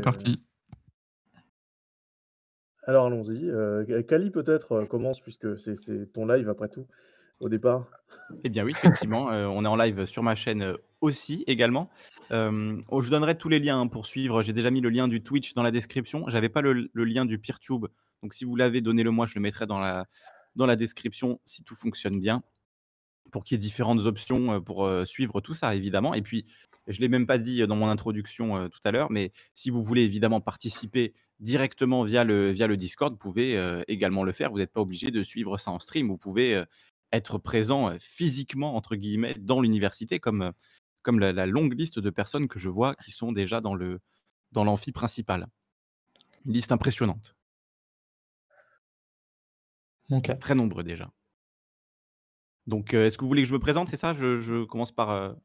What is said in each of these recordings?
parti. Alors allons-y. Cali euh, Kali peut-être euh, commence puisque c'est ton live après tout au départ. Eh bien oui, effectivement, euh, on est en live sur ma chaîne aussi également. Oh, je donnerai tous les liens hein, pour suivre. J'ai déjà mis le lien du Twitch dans la description. J'avais pas le, lien du PeerTube, donc si vous l'avez, donné le moi. Je le mettrai dans la dans la description si tout fonctionne bien, pour qu'il y ait différentes options pour suivre tout ça évidemment. Et puis je ne l'ai même pas dit dans mon introduction tout à l'heure, mais si vous voulez évidemment participer directement via le, via le Discord, vous pouvez également le faire. Vous n'êtes pas obligé de suivre ça en stream. Vous pouvez être présent physiquement, entre guillemets, dans l'université, comme, comme la, longue liste de personnes que je vois qui sont déjà dans le dans l'amphi principal. Une liste impressionnante. Très nombreux déjà. Donc, est-ce que vous voulez que je me présente C'est ça je, commence par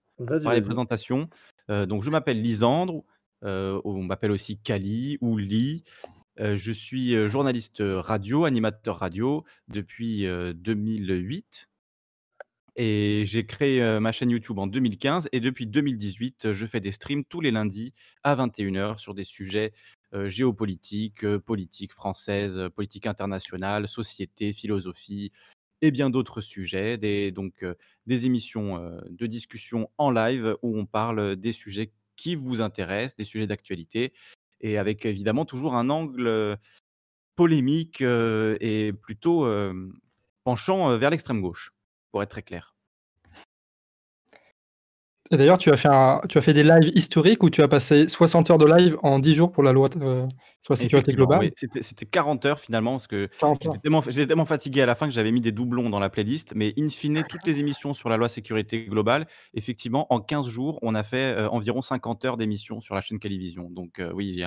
par les présentations. Euh, donc, je m'appelle Lisandre, euh, on m'appelle aussi Kali ou Li. Euh, je suis journaliste radio, animateur radio depuis 2008. Et j'ai créé ma chaîne YouTube en 2015. Et depuis 2018, je fais des streams tous les lundis à 21h sur des sujets géopolitiques, politique française, politique internationale, société, philosophie, et bien d'autres sujets, des, donc des émissions de discussion en live où on parle des sujets qui vous intéressent, des sujets d'actualité, et avec évidemment toujours un angle polémique et plutôt penchant vers l'extrême gauche, pour être très clair. D'ailleurs, tu, as fait tu as fait des lives historiques où tu as passé 60 heures de live en 10 jours pour la loi euh, sur la sécurité globale. C'était 40 heures finalement, parce que j'étais tellement, tellement, fatigué à la fin que j'avais mis des doublons dans la playlist. Mais in fine, ah, toutes les émissions sur la loi sécurité globale, effectivement, en 15 jours, on a fait euh, environ 50 heures d'émissions sur la chaîne Calivision. Donc oui,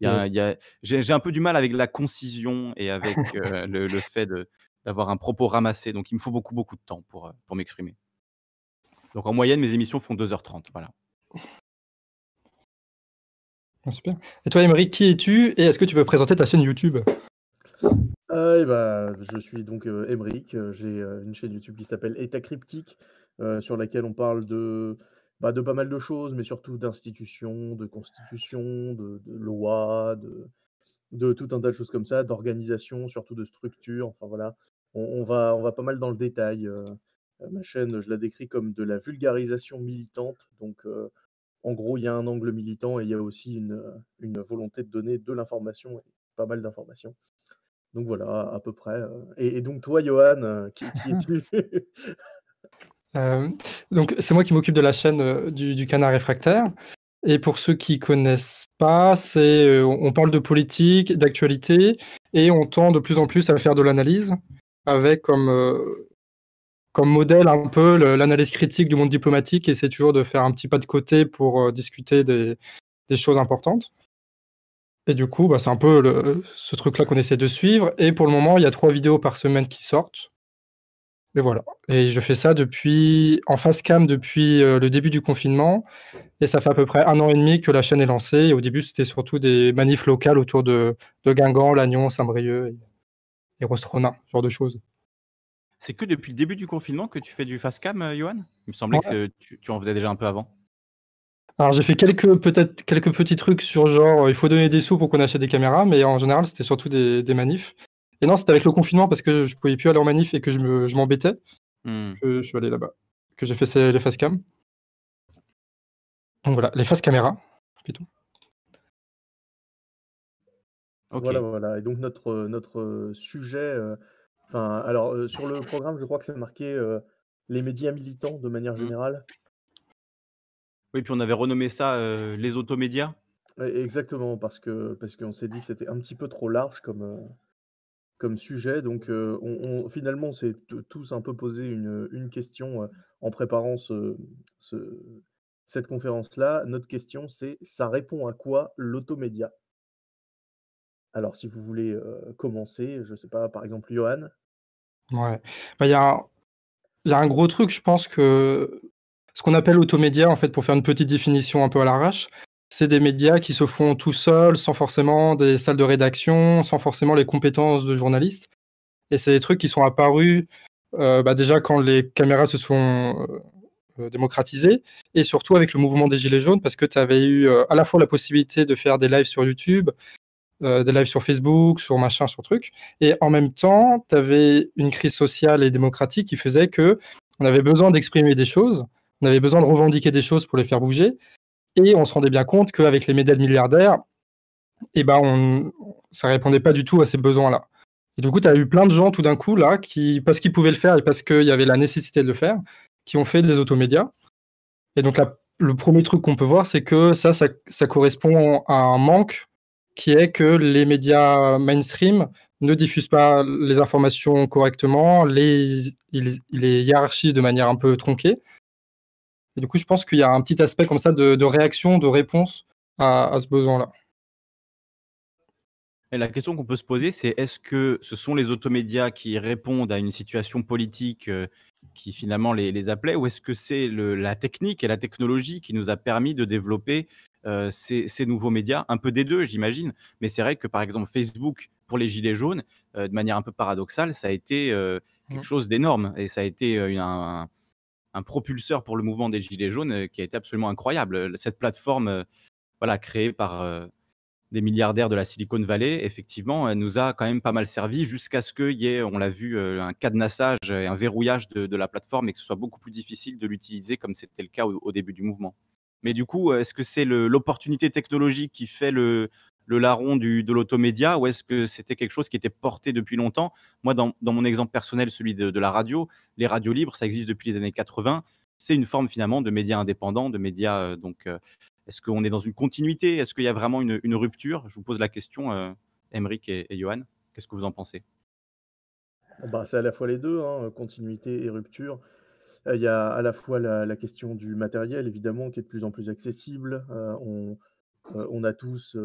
y J'ai un peu du mal avec la concision et avec euh, le, fait d'avoir un propos ramassé. Donc, il me faut beaucoup, beaucoup de temps pour, pour m'exprimer. Donc en moyenne, mes émissions font 2h30. Voilà. Ah, super. Et toi, Emeric, qui es-tu et est-ce que tu peux présenter ta chaîne YouTube ah, eh ben, Je suis donc euh, euh, J'ai euh, une chaîne YouTube qui s'appelle État Cryptique, sur laquelle on parle de, bah, de pas mal de choses, mais surtout d'institutions, de constitutions, de, lois, de, tout un tas de choses comme ça, d'organisation, surtout de structures. Enfin voilà, va, on va pas mal dans le détail. Euh, ma chaîne, je la décris comme de la vulgarisation militante. Donc, euh, en gros, il y a un angle militant et il y a aussi une, euh, volonté de donner de l'information, pas mal d'informations. Donc voilà, à peu près. Et, donc toi, Johan, qui, es-tu Donc c'est moi qui m'occupe de la chaîne du, canard réfractaire. Et pour ceux qui connaissent pas, c'est on parle de politique, d'actualité, et on tend de plus en plus à faire de l'analyse avec comme comme modèle un peu l'analyse critique du monde diplomatique et c'est toujours de faire un petit pas de côté pour euh, discuter des, choses importantes. Et du coup, bah, c'est un peu ce truc-là qu'on essaie de suivre. Et pour le moment, il y a trois vidéos par semaine qui sortent. Et voilà. Et je fais ça depuis en face cam depuis euh, le début du confinement. Et ça fait à peu près un an et demi que la chaîne est lancée. Et au début, c'était surtout des manifs locales autour de, Guingamp, Lannion, Saint-Brieuc et, et Rostrona, ce genre de choses. C'est que depuis le début du confinement que tu fais du fast cam, euh, Il me semblait que tu, en faisais déjà un peu avant. Alors j'ai fait quelques peut-être quelques petits trucs sur genre euh, il faut donner des sous pour qu'on achète des caméras, mais en général c'était surtout des, manifs. Et non, c'était avec le confinement parce que je pouvais plus aller en manif et que je m'embêtais hmm. que je suis allé là-bas, que j'ai fait les fast cam. Donc voilà, les fast caméras Voilà, voilà. Et donc notre, euh, notre sujet alors, euh, sur le programme, je crois que c'est marqué euh, les médias militants de manière mmh. générale. Oui, puis on avait renommé ça euh, les automédias. E, exactement, parce que parce qu'on s'est dit que c'était un petit peu trop large comme, sujet. Donc, finalement, on s'est tous un peu posé une, question en préparant cette conférence-là. Notre question, c'est ça répond à quoi l'automédia? Alors, si vous voulez commencer, je ne sais pas, par exemple, Johan. Ouais. Bah, il y, a un... gros truc, je pense que ce qu'on appelle automédia, en fait, pour faire une petite définition un peu à l'arrache, c'est des médias qui se font tout seuls, sans forcément des salles de rédaction, sans forcément les compétences de journalistes. Et c'est des trucs qui sont apparus euh, bah, déjà quand les caméras se sont euh, euh, démocratisées, et surtout avec le mouvement des Gilets jaunes, parce que tu avais eu à la fois la possibilité de faire des lives sur YouTube, euh, des lives sur Facebook, sur machin, sur truc. Et en même temps, tu avais une crise sociale et démocratique qui faisait que on avait besoin d'exprimer des choses, on avait besoin de revendiquer des choses pour les faire bouger. Et on se rendait bien compte qu'avec les médailles milliardaires, ça eh ben on, ça répondait pas du tout à ces besoins-là. Et du coup, tu as eu plein de gens tout d'un coup, là, qui, parce qu'ils pouvaient le faire et parce qu'il y avait la nécessité de le faire, qui ont fait des automédias. Et donc, le premier truc qu'on peut voir, c'est que ça, ça, ça, correspond à un manque qui est que les médias mainstream ne diffusent pas les informations correctement, les, ils, les hiérarchisent de manière un peu tronquée. Et du coup, je pense qu'il y a un petit aspect comme ça de, réaction, de réponse à, ce besoin-là. Et la question qu'on peut se poser, c'est est-ce que ce sont les automédias qui répondent à une situation politique euh, qui finalement les appelait, ou est-ce que c'est la technique et la technologie qui nous a permis de développer euh, ces, nouveaux médias, un peu des deux, j'imagine. Mais c'est vrai que, par exemple, Facebook, pour les Gilets jaunes, euh, de manière un peu paradoxale, ça a été euh, quelque mm. chose d'énorme. Et ça a été un, propulseur pour le mouvement des Gilets jaunes qui a été absolument incroyable. Cette plateforme voilà, créée par des milliardaires de la Silicon Valley, effectivement, elle nous a quand même pas mal servi jusqu'à ce qu'il y ait, on l'a vu, un cadenassage et un verrouillage de, la plateforme et que ce soit beaucoup plus difficile de l'utiliser comme c'était le cas au début du mouvement. Mais du coup, est-ce que c'est l'opportunité technologique qui fait le, le larron de l'automédia ou est-ce que c'était quelque chose qui était porté depuis longtemps Moi, dans, mon exemple personnel, celui de, la radio, les radios libres, ça existe depuis les années 80. C'est une forme finalement de médias indépendants, de médias. Euh, donc, euh, est-ce qu'on est dans une continuité Est-ce qu'il y a vraiment une, rupture Je vous pose la question, euh, et, Johan. Qu'est-ce que vous en pensez bah, C'est à la fois les deux, hein, continuité et rupture. Euh, il y a à la fois la, question du matériel, évidemment, qui est de plus en plus accessible. Euh, euh, on, a tous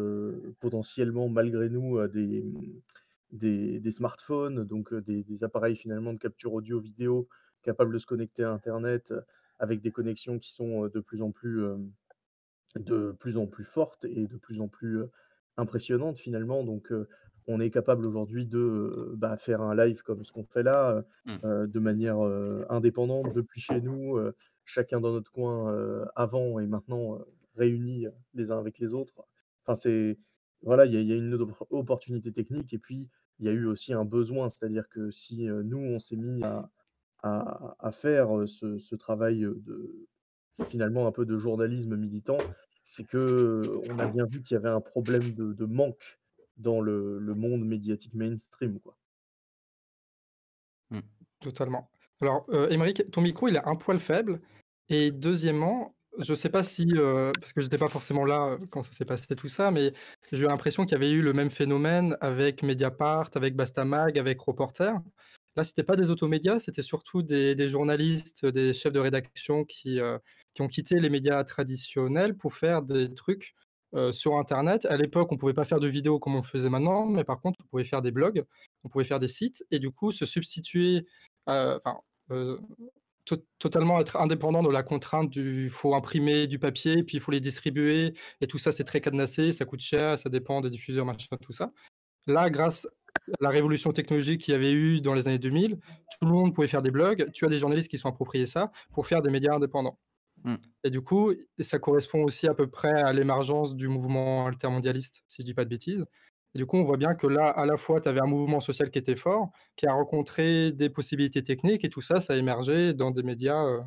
potentiellement, malgré nous, des, des, smartphones, donc des, des, appareils finalement de capture audio-vidéo capables de se connecter à Internet avec des connexions qui sont de plus en plus, de plus, en plus fortes et de plus en plus impressionnantes finalement. Donc on est capable aujourd'hui de euh, bah, faire un live comme ce qu'on fait là, mmh. euh, de manière euh, indépendante, depuis chez nous, chacun dans notre coin, avant et maintenant réunis les uns avec les autres. Enfin, c'est voilà, il y, y, a une opportunité technique et puis il y a eu aussi un besoin, c'est-à-dire que si nous on s'est mis à, faire ce, travail de finalement un peu de journalisme militant, c'est que on a bien vu qu'il y avait un problème de manque dans le, monde médiatique mainstream. Quoi. Mmh. Totalement. Alors, euh, Émeric, ton micro, il a un poil faible. Et deuxièmement, je ne sais pas si, euh, parce que je n'étais pas forcément là euh, quand ça s'est passé tout ça, mais j'ai eu l'impression qu'il y avait eu le même phénomène avec Mediapart, avec Bastamag, avec Reporter. Là, ce n'était pas des automédias, c'était surtout des, journalistes, des chefs de rédaction qui, qui ont quitté les médias traditionnels pour faire des trucs euh, sur Internet. À l'époque, on pouvait pas faire de vidéos comme on le faisait maintenant, mais par contre, on pouvait faire des blogs, on pouvait faire des sites, et du coup, se substituer, euh, enfin, euh, totalement être indépendant de la contrainte du faut imprimer du papier, puis il faut les distribuer, et tout ça, c'est très cadenassé, ça coûte cher, ça dépend des diffuseurs, machin, tout ça. Là, grâce à la révolution technologique qu'il y avait eu dans les années 2000, tout le monde pouvait faire des blogs. Tu as des journalistes qui sont appropriés ça pour faire des médias indépendants. Mmh. Et du coup, ça correspond aussi à peu près à l'émergence du mouvement altermondialiste, si je dis pas de bêtises. Et du coup, on voit bien que là, à la fois, tu avais un mouvement social qui était fort, qui a rencontré des possibilités techniques, et tout ça, ça a émergé dans des médias. Euh.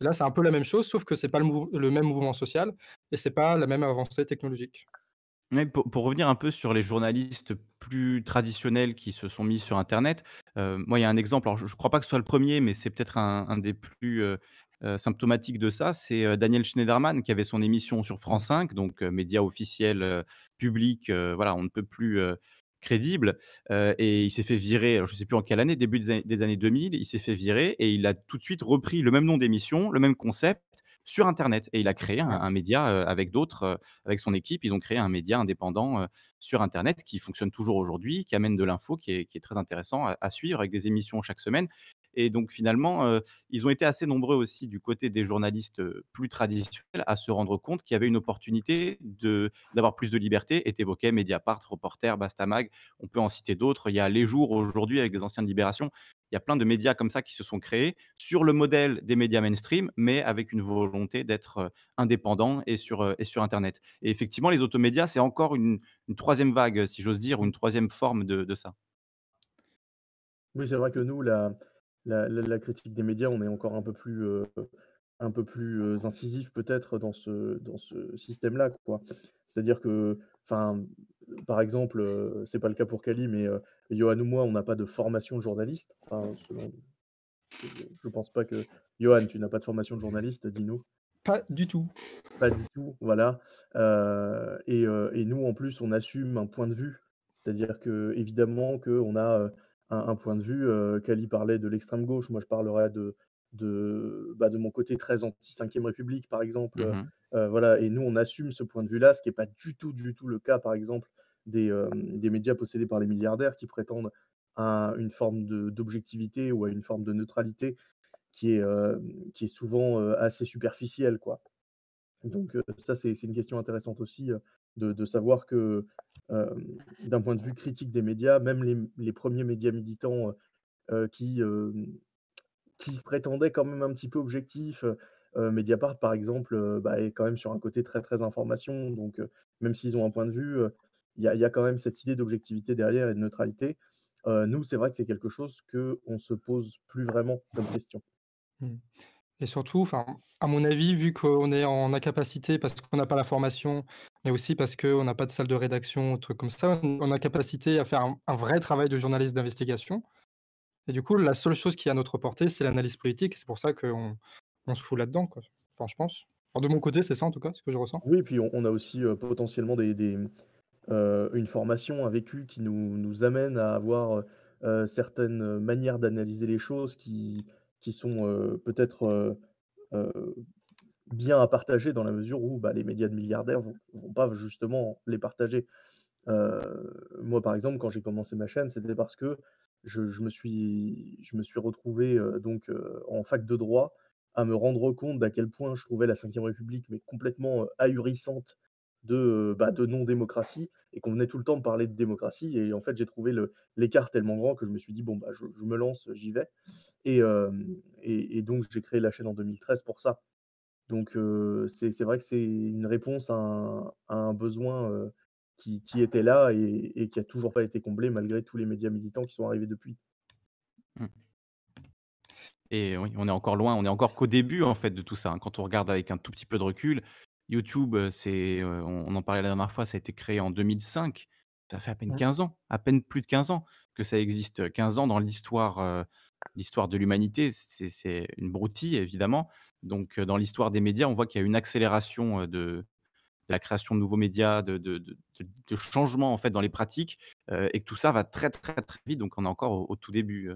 là, c'est un peu la même chose, sauf que c'est pas le, même mouvement social, et c'est pas la même avancée technologique. pour, revenir un peu sur les journalistes plus traditionnels qui se sont mis sur Internet, euh, moi, il y a un exemple, je ne crois pas que ce soit le premier, mais c'est peut-être un, des plus euh, euh, symptomatique de ça, c'est euh, Daniel Schneiderman qui avait son émission sur France 5, donc euh, média officiel public, voilà, on ne peut plus crédible. et il s'est fait virer, je ne sais plus en quelle année, début des années 2000, il s'est fait virer et il a tout de suite repris le même nom d'émission, le même concept, sur Internet. Et il a créé un, média avec d'autres, avec son équipe, ils ont créé un média indépendant sur Internet qui fonctionne toujours aujourd'hui, qui amène de l'info, qui, est, très intéressant à, suivre, avec des émissions chaque semaine. Et donc finalement, ils ont été assez nombreux aussi du côté des journalistes plus traditionnels à se rendre compte qu'il y avait une opportunité d'avoir plus de liberté. Est évoqué Mediapart, Reporter, Bastamag, on peut en citer d'autres. Il y a Les Jours aujourd'hui avec des anciens de Libération il y a plein de médias comme ça qui se sont créés sur le modèle des médias mainstream, mais avec une volonté d'être euh, indépendant et sur, euh, et sur Internet. Et effectivement, les automédias, c'est encore une, troisième vague, si j'ose dire, ou une troisième forme de, ça. Oui, c'est vrai que nous, la, la, critique des médias, on est encore un peu plus, euh, un peu plus incisif peut-être dans ce, dans ce système-là. Quoi. C'est-à-dire que, par exemple, c'est pas le cas pour Kali, mais Johan ou moi, on n'a pas de formation journaliste. Je ne pense pas que. Johan, tu n'as pas de formation de journaliste, dis-nous. Pas du tout. Pas du tout, voilà. Euh, euh, et, nous, en plus, on assume un point de vue. C'est-à-dire que, évidemment, qu'on a euh, un, point de vue. Kali parlait de l'extrême gauche. Moi, je parlerais de, de, bah, de mon côté très anti 5 République, par exemple. Mmh voilà. Et nous, on assume ce point de vue-là, ce qui n'est pas du tout, du tout le cas, par exemple, euh, des, médias possédés par les milliardaires qui prétendent à une forme d'objectivité ou à une forme de neutralité qui est, euh, qui est souvent euh, assez superficielle. Quoi. Donc ça, c'est une question intéressante aussi de, savoir que d'un point de vue critique des médias, même les, premiers médias militants qui, qui se prétendaient quand même un petit peu objectifs, Mediapart, par exemple, bah, est quand même sur un côté très très information. Donc, même s'ils ont un point de vue, il y, a quand même cette idée d'objectivité derrière et de neutralité. Euh, nous, c'est vrai que c'est quelque chose qu'on ne se pose plus vraiment comme question. Mmh. Et surtout, à mon avis, vu qu'on est en incapacité parce qu'on n'a pas la formation, mais aussi parce qu'on n'a pas de salle de rédaction, truc comme ça, on a capacité à faire un, vrai travail de journaliste d'investigation. Et du coup, la seule chose qui est à notre portée, c'est l'analyse politique. C'est pour ça qu'on on se fout là-dedans, quoi. Enfin, je pense. de mon côté, c'est ça en tout cas, ce que je ressens. Oui, et puis on, a aussi euh, potentiellement des, euh, une formation, un vécu qui nous, amène à avoir euh, euh, certaines manières d'analyser les choses qui, sont peut-être bien à partager dans la mesure où bah, les médias de milliardaires ne vont, pas justement les partager. moi, par exemple, quand j'ai commencé ma chaîne, c'était parce que je, me, suis, je retrouvé donc en fac de droit à me rendre compte d'à quel point je trouvais la Ve République mais complètement ahurissante de, bah, de non-démocratie et qu'on venait tout le temps de parler de démocratie. Et en fait, j'ai trouvé l'écart tellement grand que je me suis dit, bon, bah, je, me lance, j'y vais. Et, donc, j'ai créé la chaîne en 2013 pour ça. Donc, c'est vrai que c'est une réponse à un, besoin qui, était là et, qui a toujours pas été comblé malgré tous les médias militants qui sont arrivés depuis. Mmh. Et oui, on est encore loin, on est encore qu'au début en fait de tout ça. Hein. Quand on regarde avec un tout petit peu de recul, YouTube, c'est, on, en parlait la dernière fois, ça a été créé en 2005. Ça fait à peine 15 ans, à peine plus de 15 ans que ça existe. 15 ans dans l'histoire, l'histoire de l'humanité, c'est une broutille, évidemment. Donc, dans l'histoire des médias, on voit qu'il y a une accélération de, la création de nouveaux médias, de, de, changements en fait dans les pratiques, et que tout ça va très très très vite. Donc on est encore au, tout début.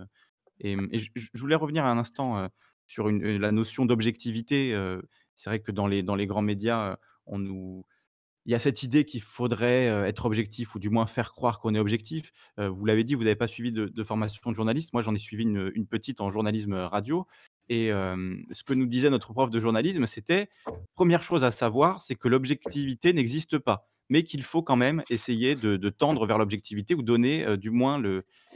et, mmh, je voulais revenir un instant sur la notion d'objectivité c'est vrai que dans les, dans les grands médias, euh, on il y a cette idée qu'il faudrait euh, être objectif ou du moins faire croire qu'on est objectif. Euh, vous l'avez dit, vous n'avez pas suivi de, formation de journaliste. Moi, j'en ai suivi une, petite en journalisme radio. Et ce que nous disait notre prof de journalisme, c'était première chose à savoir, c'est que l'objectivité n'existe pas, mais qu'il faut quand même essayer de, tendre vers l'objectivité ou donner du moins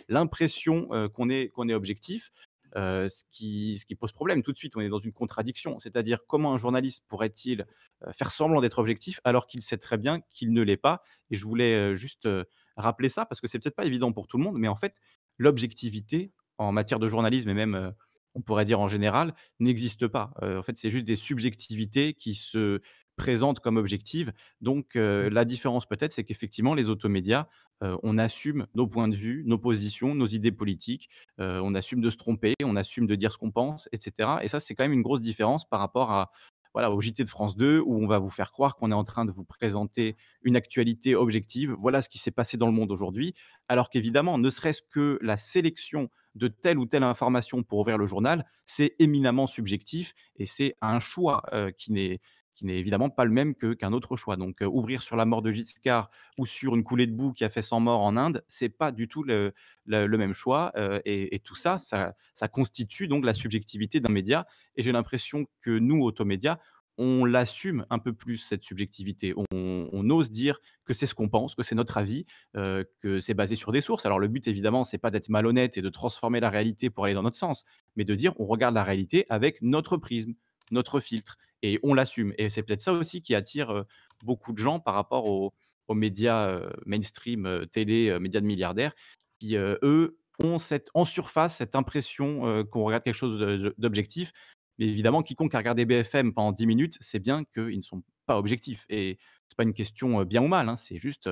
l'impression qu'on est, qu'on est objectif. Euh, ce, qui, pose problème. Tout de suite, on est dans une contradiction. C'est-à-dire, comment un journaliste pourrait-il euh, faire semblant d'être objectif alors qu'il sait très bien qu'il ne l'est pas Et je voulais euh, juste rappeler ça parce que c'est peut-être pas évident pour tout le monde, mais en fait, l'objectivité en matière de journalisme et même on pourrait dire en général, n'existe pas. en fait, c'est juste des subjectivités qui se présente comme objective. Donc euh, mmh. la différence peut-être, c'est qu'effectivement, les automédias, euh, on assume nos points de vue, nos positions, nos idées politiques, euh, on assume de se tromper, on assume de dire ce qu'on pense, etc. Et ça, c'est quand même une grosse différence par rapport à, voilà, au JT de France 2, où on va vous faire croire qu'on est en train de vous présenter une actualité objective. Voilà ce qui s'est passé dans le monde aujourd'hui. Alors qu'évidemment, ne serait-ce que la sélection de telle ou telle information pour ouvrir le journal, c'est éminemment subjectif et c'est un choix qui n'est qui n'est évidemment pas le même qu'un autre choix. Donc, euh, ouvrir sur la mort de Giscard ou sur une coulée de boue qui a fait 100 morts en Inde, c'est pas du tout le, même choix. Euh, et, tout ça, ça, constitue donc la subjectivité d'un média. Et j'ai l'impression que nous, automédias, on l'assume un peu plus, cette subjectivité. On, ose dire que c'est ce qu'on pense, que c'est notre avis, euh, que c'est basé sur des sources. Alors, le but, évidemment, c'est pas d'être malhonnête et de transformer la réalité pour aller dans notre sens, mais de dire on regarde la réalité avec notre prisme, notre filtre et on l'assume. Et c'est peut-être ça aussi qui attire beaucoup de gens par rapport aux, médias mainstream, télé, médias de milliardaires, qui, eux, ont cette, en surface cette impression qu'on regarde quelque chose d'objectif. Mais évidemment, quiconque a regardé BFM pendant 10 minutes c'est bien qu'ils ne sont pas objectifs. Et ce n'est pas une question bien ou mal, hein, c'est juste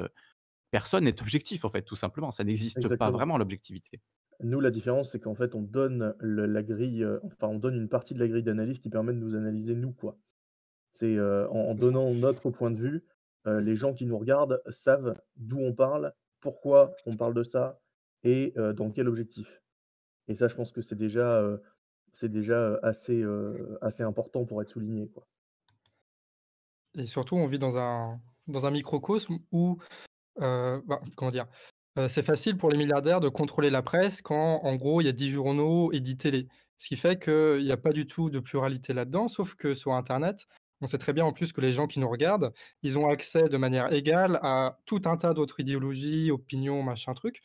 personne n'est objectif, en fait, tout simplement. Ça n'existe pas vraiment l'objectivité. Nous, la différence, c'est qu'en fait, on donne la grille, euh, enfin, on donne une partie de la grille d'analyse qui permet de nous analyser nous, quoi. C'est euh, en, donnant notre point de vue, euh, les gens qui nous regardent savent d'où on parle, pourquoi on parle de ça et dans quel objectif. Et ça, je pense que c'est déjà, c'est déjà assez, assez important pour être souligné, quoi. Et surtout, on vit dans un, dans un microcosme où, ben, comment dire, euh, c'est facile pour les milliardaires de contrôler la presse quand, en gros, il y a 10 journaux et 10 télés. Ce qui fait qu'il n'y a pas du tout de pluralité là-dedans, sauf que sur Internet, on sait très bien en plus que les gens qui nous regardent, ils ont accès de manière égale à tout un tas d'autres idéologies, opinions, machin truc.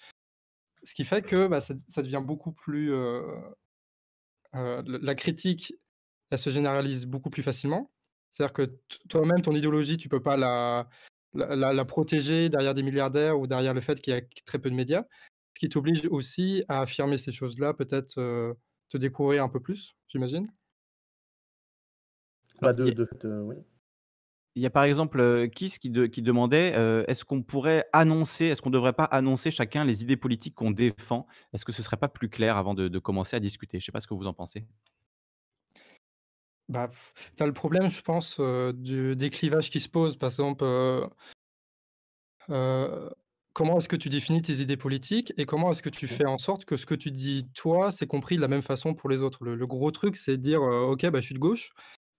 Ce qui fait que bah, ça, devient beaucoup plus. Euh, euh, la critique, elle se généralise beaucoup plus facilement. C'est-à-dire que toi-même, ton idéologie, tu peux pas la, la, protéger derrière des milliardaires ou derrière le fait qu'il y a très peu de médias, ce qui t'oblige aussi à affirmer ces choses-là, peut-être euh, te découvrir un peu plus, j'imagine. Bah, euh, il y a par exemple Kiss euh, qui, demandait est-ce qu'on pourrait annoncer, est-ce qu'on ne devrait pas annoncer chacun les idées politiques qu'on défend Est-ce que ce ne serait pas plus clair avant de, de commencer à discuter Je ne sais pas ce que vous en pensez. Bah, tu as le problème, je pense, du, des clivages qui se posent. Par exemple, comment est-ce que tu définis tes idées politiques et comment est-ce que tu fais en sorte que ce que tu dis, toi, c'est compris de la même façon pour les autres le, gros truc, c'est dire Ok, bah, je suis de gauche.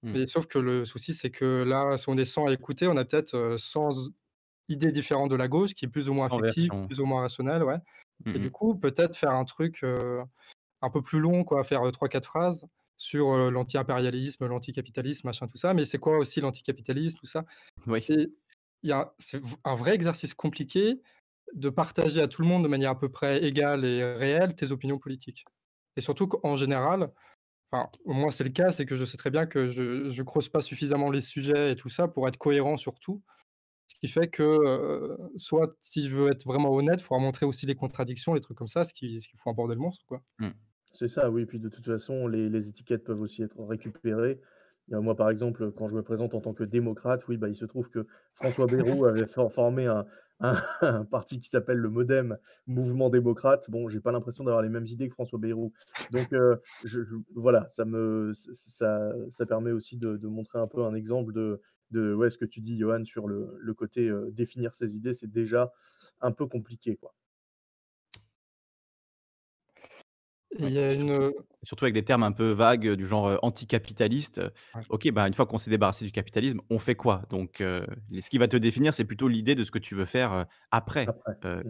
Mmh. sauf que le souci, c'est que là, si on est sans à écouter, on a peut-être 100 idées différentes de la gauche qui est plus ou moins affective, plus ou moins rationnelle. Ouais. Et mmh du coup, peut-être faire un truc un peu plus long, quoi, faire 3-4 phrases sur l'anti-impérialisme, l'anti-capitalisme, machin, tout ça. Mais c'est quoi aussi l'anti-capitalisme, tout ça C'est un vrai exercice compliqué de partager à tout le monde de manière à peu près égale et réelle tes opinions politiques. Et surtout qu'en général, enfin, au moins c'est le cas, c'est que je sais très bien que je ne creuse pas suffisamment les sujets et tout ça pour être cohérent sur tout. Ce qui fait que, soit si je veux être vraiment honnête, il faudra montrer aussi les contradictions, les trucs comme ça, ce qui, faut aborder le monstre. Quoi. Mmh. C'est ça, oui. Puis de toute façon, les, étiquettes peuvent aussi être récupérées. Euh, moi, par exemple, quand je me présente en tant que démocrate, oui, bah, il se trouve que François Bayrou avait formé un, un, parti qui s'appelle le MoDem, Mouvement démocrate. Bon, j'ai pas l'impression d'avoir les mêmes idées que François Bayrou. Donc, euh, je, voilà, ça, me, ça, ça permet aussi de, montrer un peu un exemple de, de ouais, ce que tu dis, Johan, sur le, côté euh, définir ses idées, c'est déjà un peu compliqué, quoi. surtout, une. Euh, surtout avec des termes un peu vagues euh, du genre euh, anticapitaliste. Ok, bah, une fois qu'on s'est débarrassé du capitalisme, on fait quoi Donc, ce qui va te définir, c'est plutôt l'idée de ce que tu veux faire après.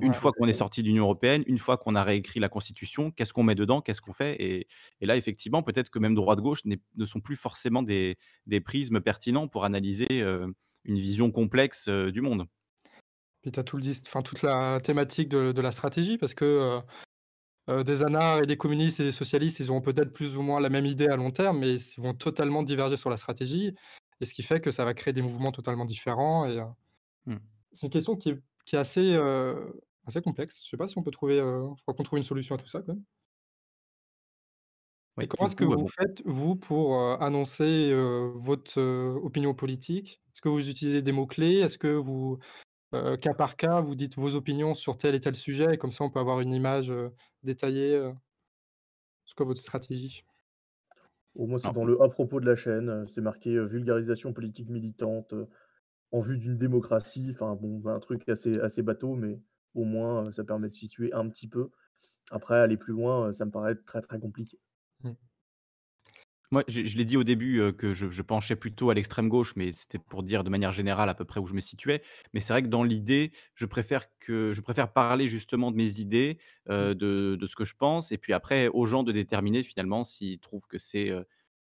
une fois qu'on est sorti de l'Union européenne, une fois qu'on a réécrit la Constitution, qu'est-ce qu'on met dedans Qu'est-ce qu'on fait et, là, effectivement, peut-être que même droite-gauche ne sont plus forcément des, prismes pertinents pour analyser une vision complexe du monde. Puis tu as tout le, enfin, toute la thématique de, la stratégie, parce que euh, des anars et des communistes et des socialistes, ils ont peut-être plus ou moins la même idée à long terme, mais ils vont totalement diverger sur la stratégie, et ce qui fait que ça va créer des mouvements totalement différents. Euh, hmm. c'est une question qui est, euh, assez complexe. Je ne sais pas si on peut trouver, qu'on trouve une solution à tout ça quand même. comment est-ce que vous faites vous pour annoncer votre opinion politique Est-ce que vous utilisez des mots clés Est-ce que vous cas par cas, vous dites vos opinions sur tel et tel sujet, et comme ça on peut avoir une image détaillée. de votre stratégie Au moins c'est dans le à propos de la chaîne, c'est marqué vulgarisation politique militante en vue d'une démocratie, enfin bon, un truc assez, assez bateau, mais au moins ça permet de situer un petit peu. Après, aller plus loin, ça me paraît très très compliqué. Moi, je, l'ai dit au début que je, penchais plutôt à l'extrême gauche, mais c'était pour dire de manière générale à peu près où je me situais. Mais c'est vrai que dans l'idée, je préfère que je préfère parler justement de mes idées, mmh. de, ce que je pense, et puis après aux gens de déterminer finalement s'ils trouvent que c'est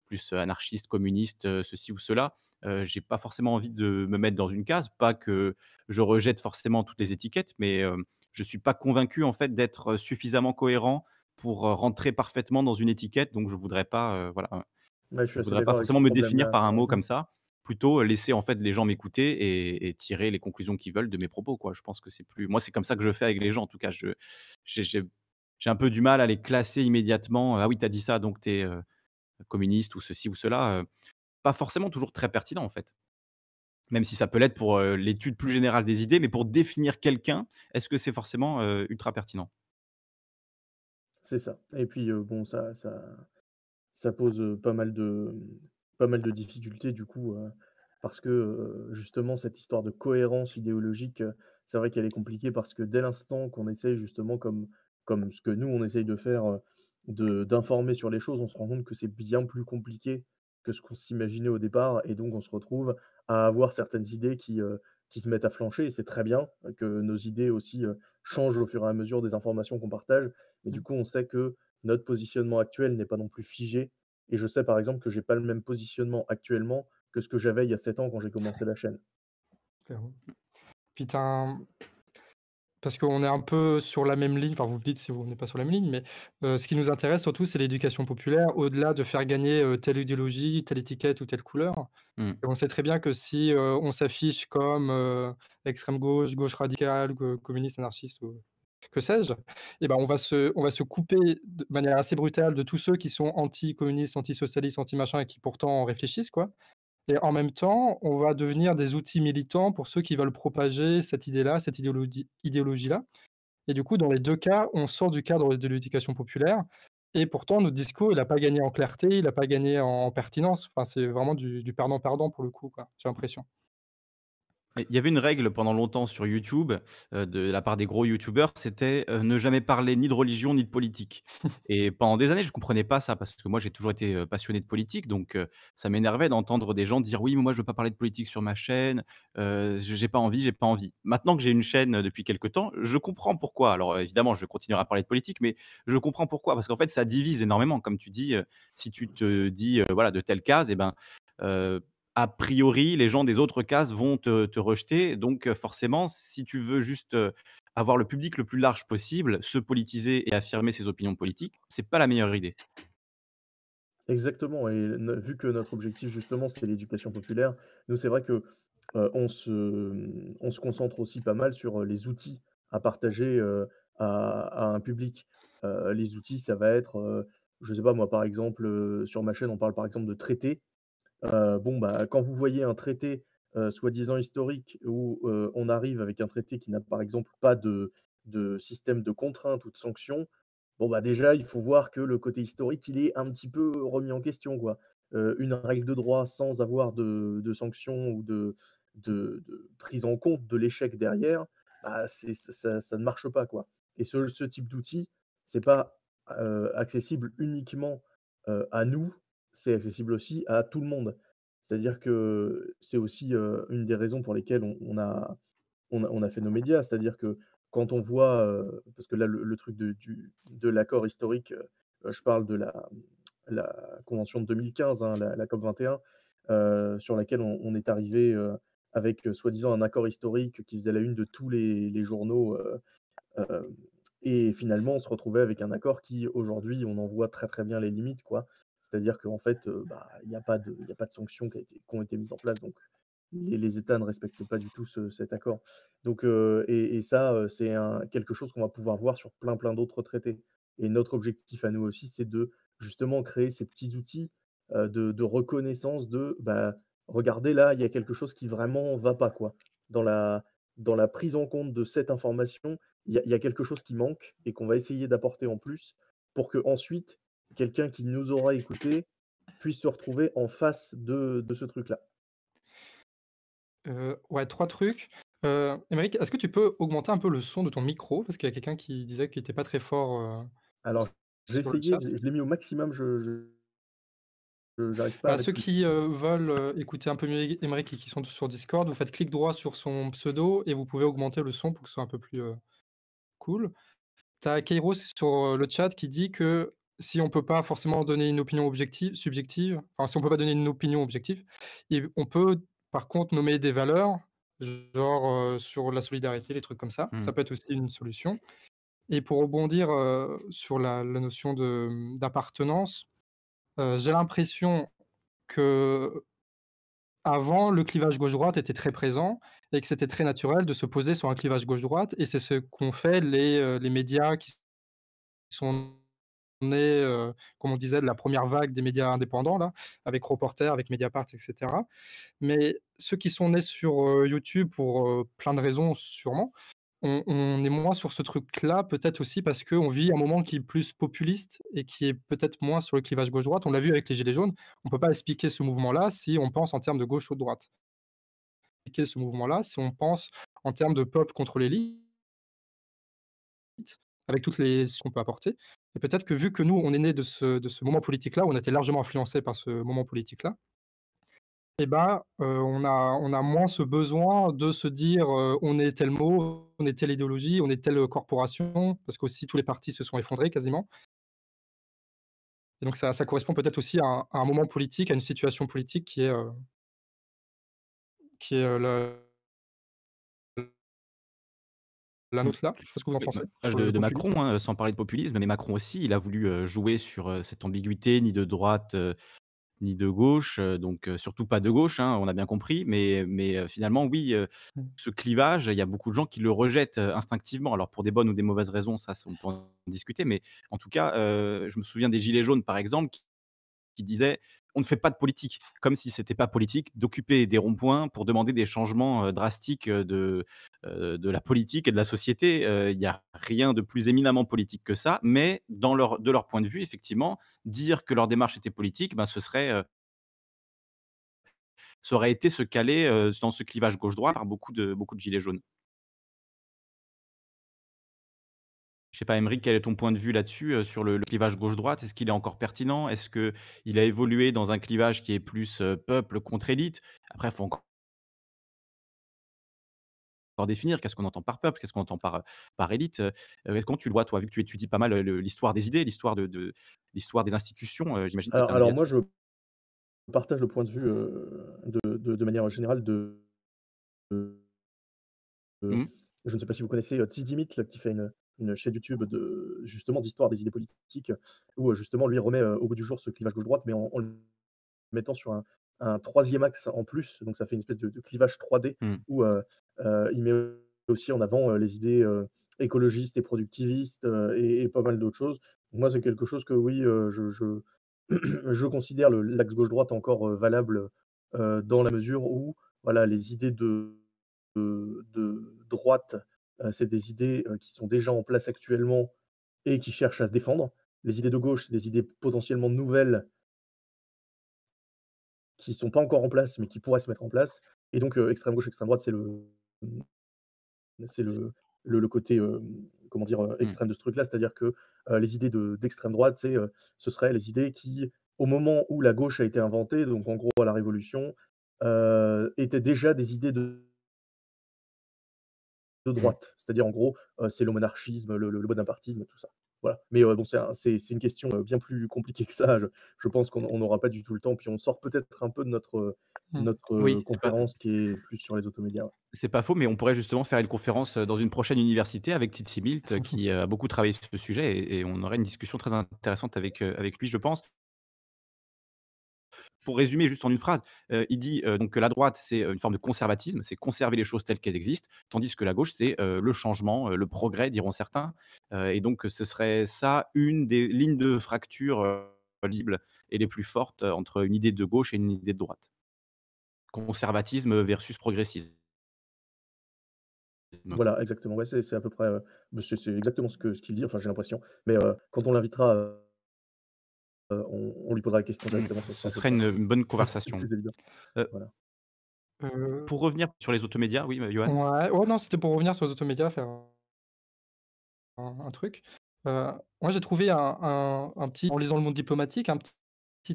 plus anarchiste, communiste, ceci ou cela. J'ai pas forcément envie de me mettre dans une case, pas que je rejette forcément toutes les étiquettes, mais je suis pas convaincu en fait d'être suffisamment cohérent pour rentrer parfaitement dans une étiquette, donc je voudrais pas, voilà je ne voudrais pas forcément me définir par un mot mmh comme ça. Plutôt euh, laisser en fait les gens m'écouter et, tirer les conclusions qu'ils veulent de mes propos. Quoi. Je pense que c'est plus. Moi, c'est comme ça que je fais avec les gens. En tout cas, j'ai, un peu du mal à les classer immédiatement. Ah oui, tu as dit ça, donc tu es euh, communiste ou ceci ou cela. pas forcément toujours très pertinent en fait. Même si ça peut l'être pour l'étude plus générale des idées, mais pour définir quelqu'un, est-ce que c'est forcément ultra pertinent C'est ça. Et puis, bon, ça, ça, ça pose pas mal de, pas mal de difficultés du coup, parce que justement cette histoire de cohérence idéologique, c'est vrai qu'elle est compliquée parce que dès l'instant qu'on essaye justement comme, comme ce que nous on essaye de faire, d'informer sur les choses, on se rend compte que c'est bien plus compliqué que ce qu'on s'imaginait au départ, et donc on se retrouve à avoir certaines idées qui, se mettent à flancher, et c'est très bien que nos idées aussi changent au fur et à mesure des informations qu'on partage, mais du mmh. coup on sait que notre positionnement actuel n'est pas non plus figé. Et je sais par exemple que j'ai pas le même positionnement actuellement que ce que j'avais il y a 7 ans quand j'ai commencé la chaîne. Putain, Parce qu'on est un peu sur la même ligne, enfin vous le dites si on n'est pas sur la même ligne, mais euh, ce qui nous intéresse surtout, c'est l'éducation populaire, au-delà de faire gagner euh, telle idéologie, telle étiquette ou telle couleur. Mm. Et on sait très bien que si euh, on s'affiche comme extrême gauche, gauche radicale, communiste, anarchiste ou que sais-je, eh ben on, va se, on va se couper de manière assez brutale de tous ceux qui sont anti-communistes, anti-socialistes, anti-machin et qui pourtant réfléchissent. quoi. Et en même temps, on va devenir des outils militants pour ceux qui veulent propager cette idée-là, cette idéologie-là. et du coup, dans les deux cas, on sort du cadre de l'éducation populaire. Et pourtant, notre discours, il n'a pas gagné en clarté, il n'a pas gagné en pertinence. Enfin, c'est vraiment du perdant-perdant pour le coup, j'ai l'impression. Il y avait une règle pendant longtemps sur YouTube, euh, de la part des gros YouTubeurs, c'était euh, ne jamais parler ni de religion ni de politique. Et pendant des années, je ne comprenais pas ça, parce que moi, j'ai toujours été euh, passionné de politique, donc ça m'énervait d'entendre des gens dire oui, moi, je ne veux pas parler de politique sur ma chaîne, je j'ai pas envie, j'ai pas envie. Maintenant que j'ai une chaîne depuis quelques temps, je comprends pourquoi. Alors évidemment, je continuerai à parler de politique, mais je comprends pourquoi, parce qu'en fait, ça divise énormément. Comme tu dis, si tu te dis voilà de telle case, et eh ben, a priori, les gens des autres cases vont te, rejeter. Donc, euh, forcément, si tu veux juste euh, avoir le public le plus large possible, se politiser et affirmer ses opinions politiques, c'est pas la meilleure idée. Exactement. Et vu que notre objectif, justement, c'est l'éducation populaire, nous, c'est vrai que euh, on, se, concentre aussi pas mal sur les outils à partager à, un public. les outils, ça va être, je sais pas, moi, par exemple, sur ma chaîne, on parle par exemple de traités bon, bah, quand vous voyez un traité soi-disant historique où on arrive avec un traité qui n'a par exemple pas de, système de contraintes ou de sanctions, bon, bah, déjà, il faut voir que le côté historique, il est un petit peu remis en question. Quoi. une règle de droit sans avoir de, de sanctions ou de, prise en compte de l'échec derrière, bah, ça, ne marche pas. quoi. Et ce, type d'outil, c'est pas accessible uniquement à nous, c'est accessible aussi à tout le monde. C'est-à-dire que c'est aussi une des raisons pour lesquelles on, a, on, a, fait nos médias. C'est-à-dire que quand on voit, parce que là, le, truc de, de l'accord historique, je parle de la, convention de 2015, hein, la, COP 21, sur laquelle on, est arrivé avec soi-disant un accord historique qui faisait la une de tous les, les journaux. et finalement, on se retrouvait avec un accord qui, aujourd'hui, on en voit très très bien les limites. quoi. C'est-à-dire qu'en fait, bah, il n'y a, pas de, a pas de sanctions qui, ont été mises en place. Donc, les, États ne respectent pas du tout cet accord. Donc, et, ça, c'est quelque chose qu'on va pouvoir voir sur plein, plein d'autres traités. Et notre objectif à nous aussi, c'est de justement créer ces petits outils de, reconnaissance de bah, regardez là, il y a quelque chose qui vraiment va pas. quoi. Dans la, dans la prise en compte de cette information, il y, y, a quelque chose qui manque et qu'on va essayer d'apporter en plus pour que ensuite quelqu'un qui nous aura écouté puisse se retrouver en face de, ce truc-là. Euh, ouais, trois trucs. Euh, est-ce que tu peux augmenter un peu le son de ton micro Parce qu'il y a quelqu'un qui disait qu'il n'était pas très fort. Euh, Alors, j'ai essayé, je l'ai mis au maximum. Je, n'arrive pas bah, à ceux qui euh, veulent écouter un peu mieux Émeric et qui sont sur Discord, vous faites clic droit sur son pseudo et vous pouvez augmenter le son pour que ce soit un peu plus cool. T'as Kairos sur le chat qui dit que si on ne peut pas forcément donner une opinion objective, subjective, enfin, si on peut pas donner une opinion objective, et on peut par contre nommer des valeurs, genre euh, sur la solidarité, les trucs comme ça. Ça mmh. peut être aussi une solution. Et pour rebondir euh, sur la, la notion d'appartenance, euh, j'ai l'impression que avant, le clivage gauche-droite était très présent et que c'était très naturel de se poser sur un clivage gauche-droite. Et c'est ce qu'ont fait les, les médias qui sont on est, euh, comme on disait, de la première vague des médias indépendants, là, avec Reporter, avec Mediapart, etc. Mais ceux qui sont nés sur euh, YouTube, pour euh, plein de raisons sûrement, on, est moins sur ce truc-là, peut-être aussi parce qu'on vit un moment qui est plus populiste et qui est peut-être moins sur le clivage gauche-droite. On l'a vu avec les Gilets jaunes, on ne peut pas expliquer ce mouvement-là si on pense en termes de gauche ou de droite. Expliquer ce mouvement-là si on pense en termes de peuple contre l'élite, avec toutes les ce qu'on peut apporter. Et peut-être que vu que nous, on est né de ce, de ce moment politique-là, on a été largement influencé par ce moment politique-là, eh ben, euh, on, a, on a moins ce besoin de se dire euh, on est tel mot, on est telle idéologie, on est telle corporation, parce qu'aussi tous les partis se sont effondrés quasiment. Et donc ça, correspond peut-être aussi à un, moment politique, à une situation politique qui est, euh, qui est la là. Je sais pas ce que vous en pensez. Ah, de, Macron, hein, sans parler de populisme, mais Macron aussi, il a voulu euh, jouer sur euh, cette ambiguïté, ni de droite, euh, ni de gauche, donc surtout pas de gauche, hein, on a bien compris, mais, mais finalement, oui, mmh. ce clivage, il y a beaucoup de gens qui le rejettent instinctivement. Alors pour des bonnes ou des mauvaises raisons, ça, on peut en discuter, mais en tout cas, je me souviens des Gilets jaunes, par exemple, qui, qui disait on ne fait pas de politique, comme si ce c'était pas politique d'occuper des ronds-points pour demander des changements drastiques de, de la politique et de la société. Il n'y a rien de plus éminemment politique que ça, mais dans leur, de leur point de vue, effectivement, dire que leur démarche était politique, ben, ce serait ça aurait été se caler dans ce clivage gauche droite mmh. par beaucoup de, beaucoup de gilets jaunes. Je ne sais pas, Emery, quel est ton point de vue là-dessus, euh, sur le clivage gauche-droite? Est-ce qu'il est encore pertinent? Est-ce qu'il a évolué dans un clivage qui est plus, euh, peuple contre élite? Après, il faut encore définir, qu'est-ce qu'on entend par peuple? Qu'est-ce qu'on entend par, euh, par élite? Quand tu le vois toi, vu que tu étudies pas mal, l'histoire des idées, l'histoire de des institutions, j'imagine Alors moi, je partage le point de vue, de manière générale de mmh. je ne sais pas si vous connaissez, Tidimit, le qui fait une une chaîne YouTube de justement d'histoire des idées politiques, où euh, justement lui remet euh, au bout du jour ce clivage gauche-droite, mais en, le mettant sur un, troisième axe en plus. Donc ça fait une espèce de, clivage 3D mmh. où euh, il met aussi en avant les idées écologistes et productivistes et, pas mal d'autres choses. Moi, c'est quelque chose que oui, je, je, je considère l'axe gauche-droite encore valable dans la mesure où voilà, les idées de, de droite euh, c'est des idées qui sont déjà en place actuellement et qui cherchent à se défendre. Les idées de gauche, c'est des idées potentiellement nouvelles qui ne sont pas encore en place, mais qui pourraient se mettre en place. Et donc, extrême gauche, extrême droite, c'est le, mmh, c'est le, côté comment dire, mmh. extrême de ce truc-là. C'est-à-dire que les idées d'extrême droite, c'est, ce seraient les idées qui, au moment où la gauche a été inventée, donc en gros à la Révolution, étaient déjà des idées de de mmh. droite. C'est-à-dire, en gros, c'est le monarchisme, le, bonapartisme, tout ça. Voilà. Mais bon, c'est, une question bien plus compliquée que ça. Je, pense qu'on n'aura pas du tout le temps. Puis on sort peut-être un peu de notre, mmh. conférence qui est plus sur les automédias. C'est pas faux, mais on pourrait justement faire une conférence dans une prochaine université avec Titsi Milt, qui a beaucoup travaillé sur ce sujet, et, on aurait une discussion très intéressante avec lui, je pense pour résumer juste en une phrase, euh, il dit euh, donc que la droite, c'est euh, une forme de conservatisme, c'est conserver les choses telles qu'elles existent, tandis que la gauche, c'est le changement, le progrès, diront certains. et donc, ce serait ça une des lignes de fracture visibles et les plus fortes entre une idée de gauche et une idée de droite. Conservatisme versus progressisme. Voilà, exactement. Ouais, c'est à peu près. c'est exactement ce qu'il dit, enfin, j'ai l'impression. Mais quand on l'invitera euh, on, lui posera la question mmh. ce serait une, bonne conversation. Euh, euh. Pour revenir sur les automédias, oui, Johan. non, c'était pour revenir sur les automédias, faire un, truc. moi, j'ai trouvé un, petit, en lisant le monde diplomatique, un petit,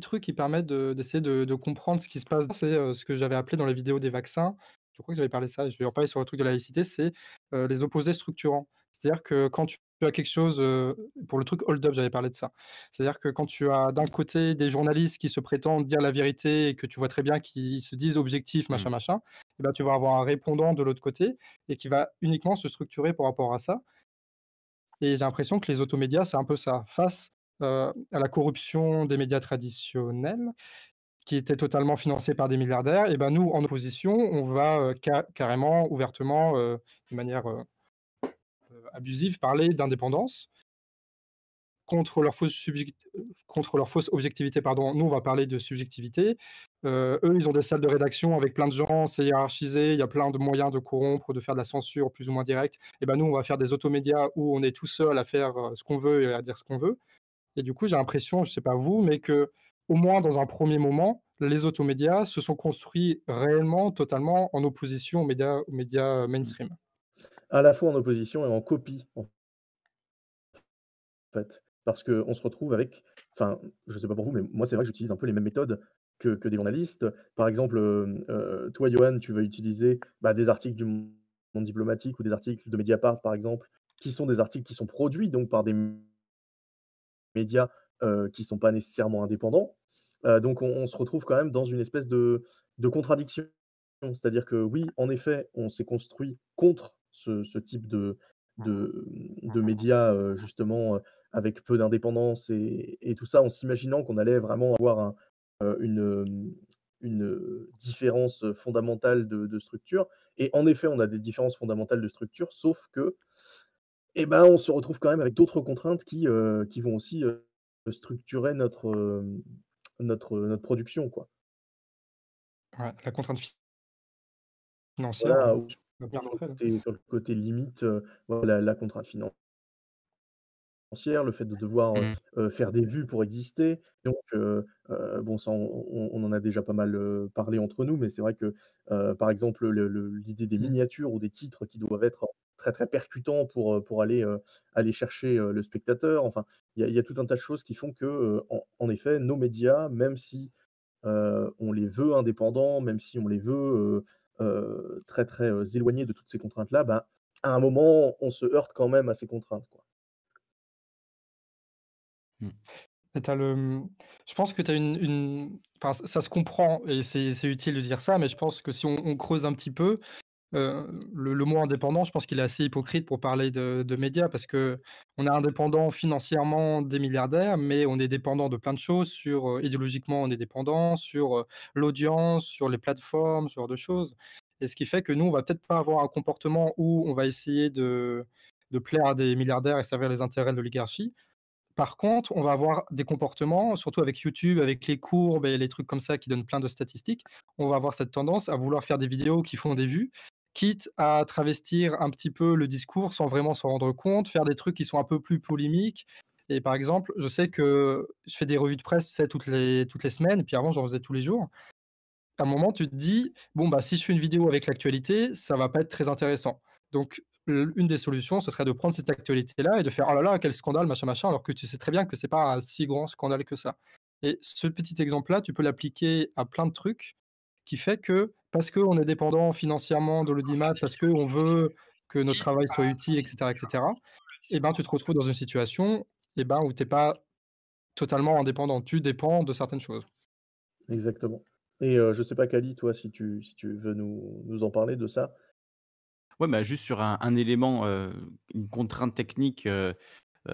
truc qui permet d'essayer de, comprendre ce qui se passe. C'est ce que j'avais appelé dans les vidéos des vaccins. Je crois que j'avais parlé ça. Je vais en parler sur le truc de la laïcité. C'est les opposés structurants. C'est-à-dire que quand tu tu as quelque chose, euh, pour le truc hold-up, j'avais parlé de ça. C'est-à-dire que quand tu as d'un côté des journalistes qui se prétendent dire la vérité et que tu vois très bien qu'ils se disent objectifs, machin, mmh. machin, et eh ben, tu vas avoir un répondant de l'autre côté et qui va uniquement se structurer par rapport à ça. Et j'ai l'impression que les automédias, c'est un peu ça. Face euh, à la corruption des médias traditionnels, qui étaient totalement financés par des milliardaires, et eh ben nous, en opposition, on va euh, carrément, ouvertement, de manière abusives, parler d'indépendance. Contre leur, fausse contre leur fausse objectivité, pardon, nous on va parler de subjectivité. Euh, eux, ils ont des salles de rédaction avec plein de gens, c'est hiérarchisé, il y a plein de moyens de corrompre, de faire de la censure plus ou moins directe. Et eh ben nous, on va faire des automédias où on est tout seul à faire euh, ce qu'on veut et à dire ce qu'on veut. Et du coup, j'ai l'impression, je sais pas vous, mais que au moins dans un premier moment, les automédias se sont construits réellement, totalement en opposition aux médias, aux médias mainstream à la fois en opposition et en copie, en fait. Parce qu'on se retrouve avec, enfin, je ne sais pas pour vous, mais moi, c'est vrai que j'utilise un peu les mêmes méthodes que, que des journalistes. Par exemple, euh, euh, toi, Johan, tu vas utiliser bah, des articles du monde diplomatique ou des articles de Mediapart, par exemple, qui sont des articles qui sont produits donc par des médias euh, qui ne sont pas nécessairement indépendants. donc on, on, se retrouve quand même dans une espèce de, de contradiction. C'est-à-dire que oui, en effet, on s'est construit contre ce, type de, ah de, mmh, médias, justement, avec peu d'indépendance et, et, tout ça, en s'imaginant qu'on allait vraiment avoir une, mmh, une différence fondamentale de, structure. Et en effet, on a des différences fondamentales de structure, sauf que, eh ben, on se retrouve quand même avec d'autres contraintes qui, qui vont aussi structurer notre, notre, notre production. Quoi. la contrainte financière. Hein sur le, côté, limite, la contrainte financière, le fait de devoir mmh. faire des vues pour exister. Donc, bon, ça, on, en a déjà pas mal parlé entre nous, mais c'est vrai que, par exemple, l'idée des mmh. miniatures ou des titres qui doivent être très très percutants pour, pour aller, aller chercher le spectateur. Enfin, il y, a tout un tas de choses qui font que, en effet, nos médias, même si on les veut indépendants, même si on les veut euh, très très euh, éloigné de toutes ces contraintes-là, bah, à un moment, on se heurte quand même à ces contraintes. Quoi. Mmh. Je pense que tu as une. Enfin, ça se comprend et c'est utile de dire ça, mais je pense que si on creuse un petit peu, le, mot indépendant, je pense qu'il est assez hypocrite pour parler de, médias parce que on est indépendant financièrement des milliardaires, mais on est dépendant de plein de choses. Sur idéologiquement, on est dépendant sur l'audience, sur les plateformes, ce genre de choses. Et ce qui fait que nous, on va peut-être pas avoir un comportement où on va essayer de, de plaire à des milliardaires et servir les intérêts de l'oligarchie. Par contre, on va avoir des comportements, surtout avec YouTube, avec les courbes et les trucs comme ça qui donnent plein de statistiques. On va avoir cette tendance à vouloir faire des vidéos qui font des vues, quitte à travestir un petit peu le discours sans vraiment s'en rendre compte, faire des trucs qui sont un peu plus polémiques. Et par exemple, je sais que je fais des revues de presse toutes, les, toutes les semaines, puis avant j'en faisais tous les jours. À un moment, tu te dis, bon, bah, si je fais une vidéo avec l'actualité, ça va pas être très intéressant. Donc, une des solutions, ce serait de prendre cette actualité-là et de faire, oh là là, quel scandale, machin, machin, alors que tu sais très bien que c'est pas un si grand scandale que ça. Et ce petit exemple-là, tu peux l'appliquer à plein de trucs qui fait que parce qu'on est dépendant financièrement de l'audimat, parce qu'on veut que notre travail soit utile, etc., etc., et eh ben, tu te retrouves dans une situation et eh ben, où tu n'es pas totalement indépendant. Tu dépends de certaines choses. Exactement. Et euh, je ne sais pas, Kali, toi, si tu, veux nous, en parler de ça. Ouais, bah, juste sur un, élément, euh, une contrainte technique euh,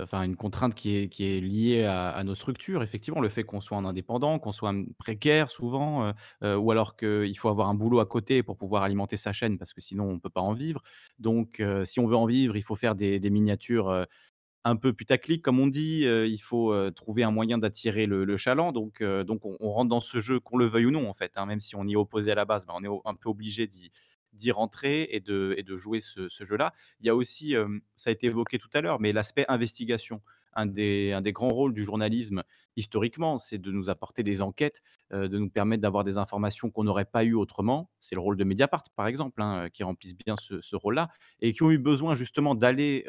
enfin une contrainte qui est, qui est liée à, nos structures, effectivement, le fait qu'on soit en indépendant, qu'on soit précaire souvent, euh, euh, ou alors qu'il faut avoir un boulot à côté pour pouvoir alimenter sa chaîne, parce que sinon on ne peut pas en vivre. Donc euh, si on veut en vivre, il faut faire des, miniatures un peu putaclic, comme on dit. il faut trouver un moyen d'attirer le, chaland. Donc, donc on, rentre dans ce jeu, qu'on le veuille ou non, en fait. Hein. même si on y est opposé à la base, ben, on est un peu obligé d'y, d'y rentrer et de, et de jouer ce, jeu-là. Il y a aussi, ça a été évoqué tout à l'heure, mais l'aspect investigation. Un des, un des, grands rôles du journalisme historiquement, c'est de nous apporter des enquêtes, de nous permettre d'avoir des informations qu'on n'aurait pas eues autrement. C'est le rôle de Mediapart, par exemple, hein, qui remplissent bien ce, rôle-là et qui ont eu besoin justement d'aller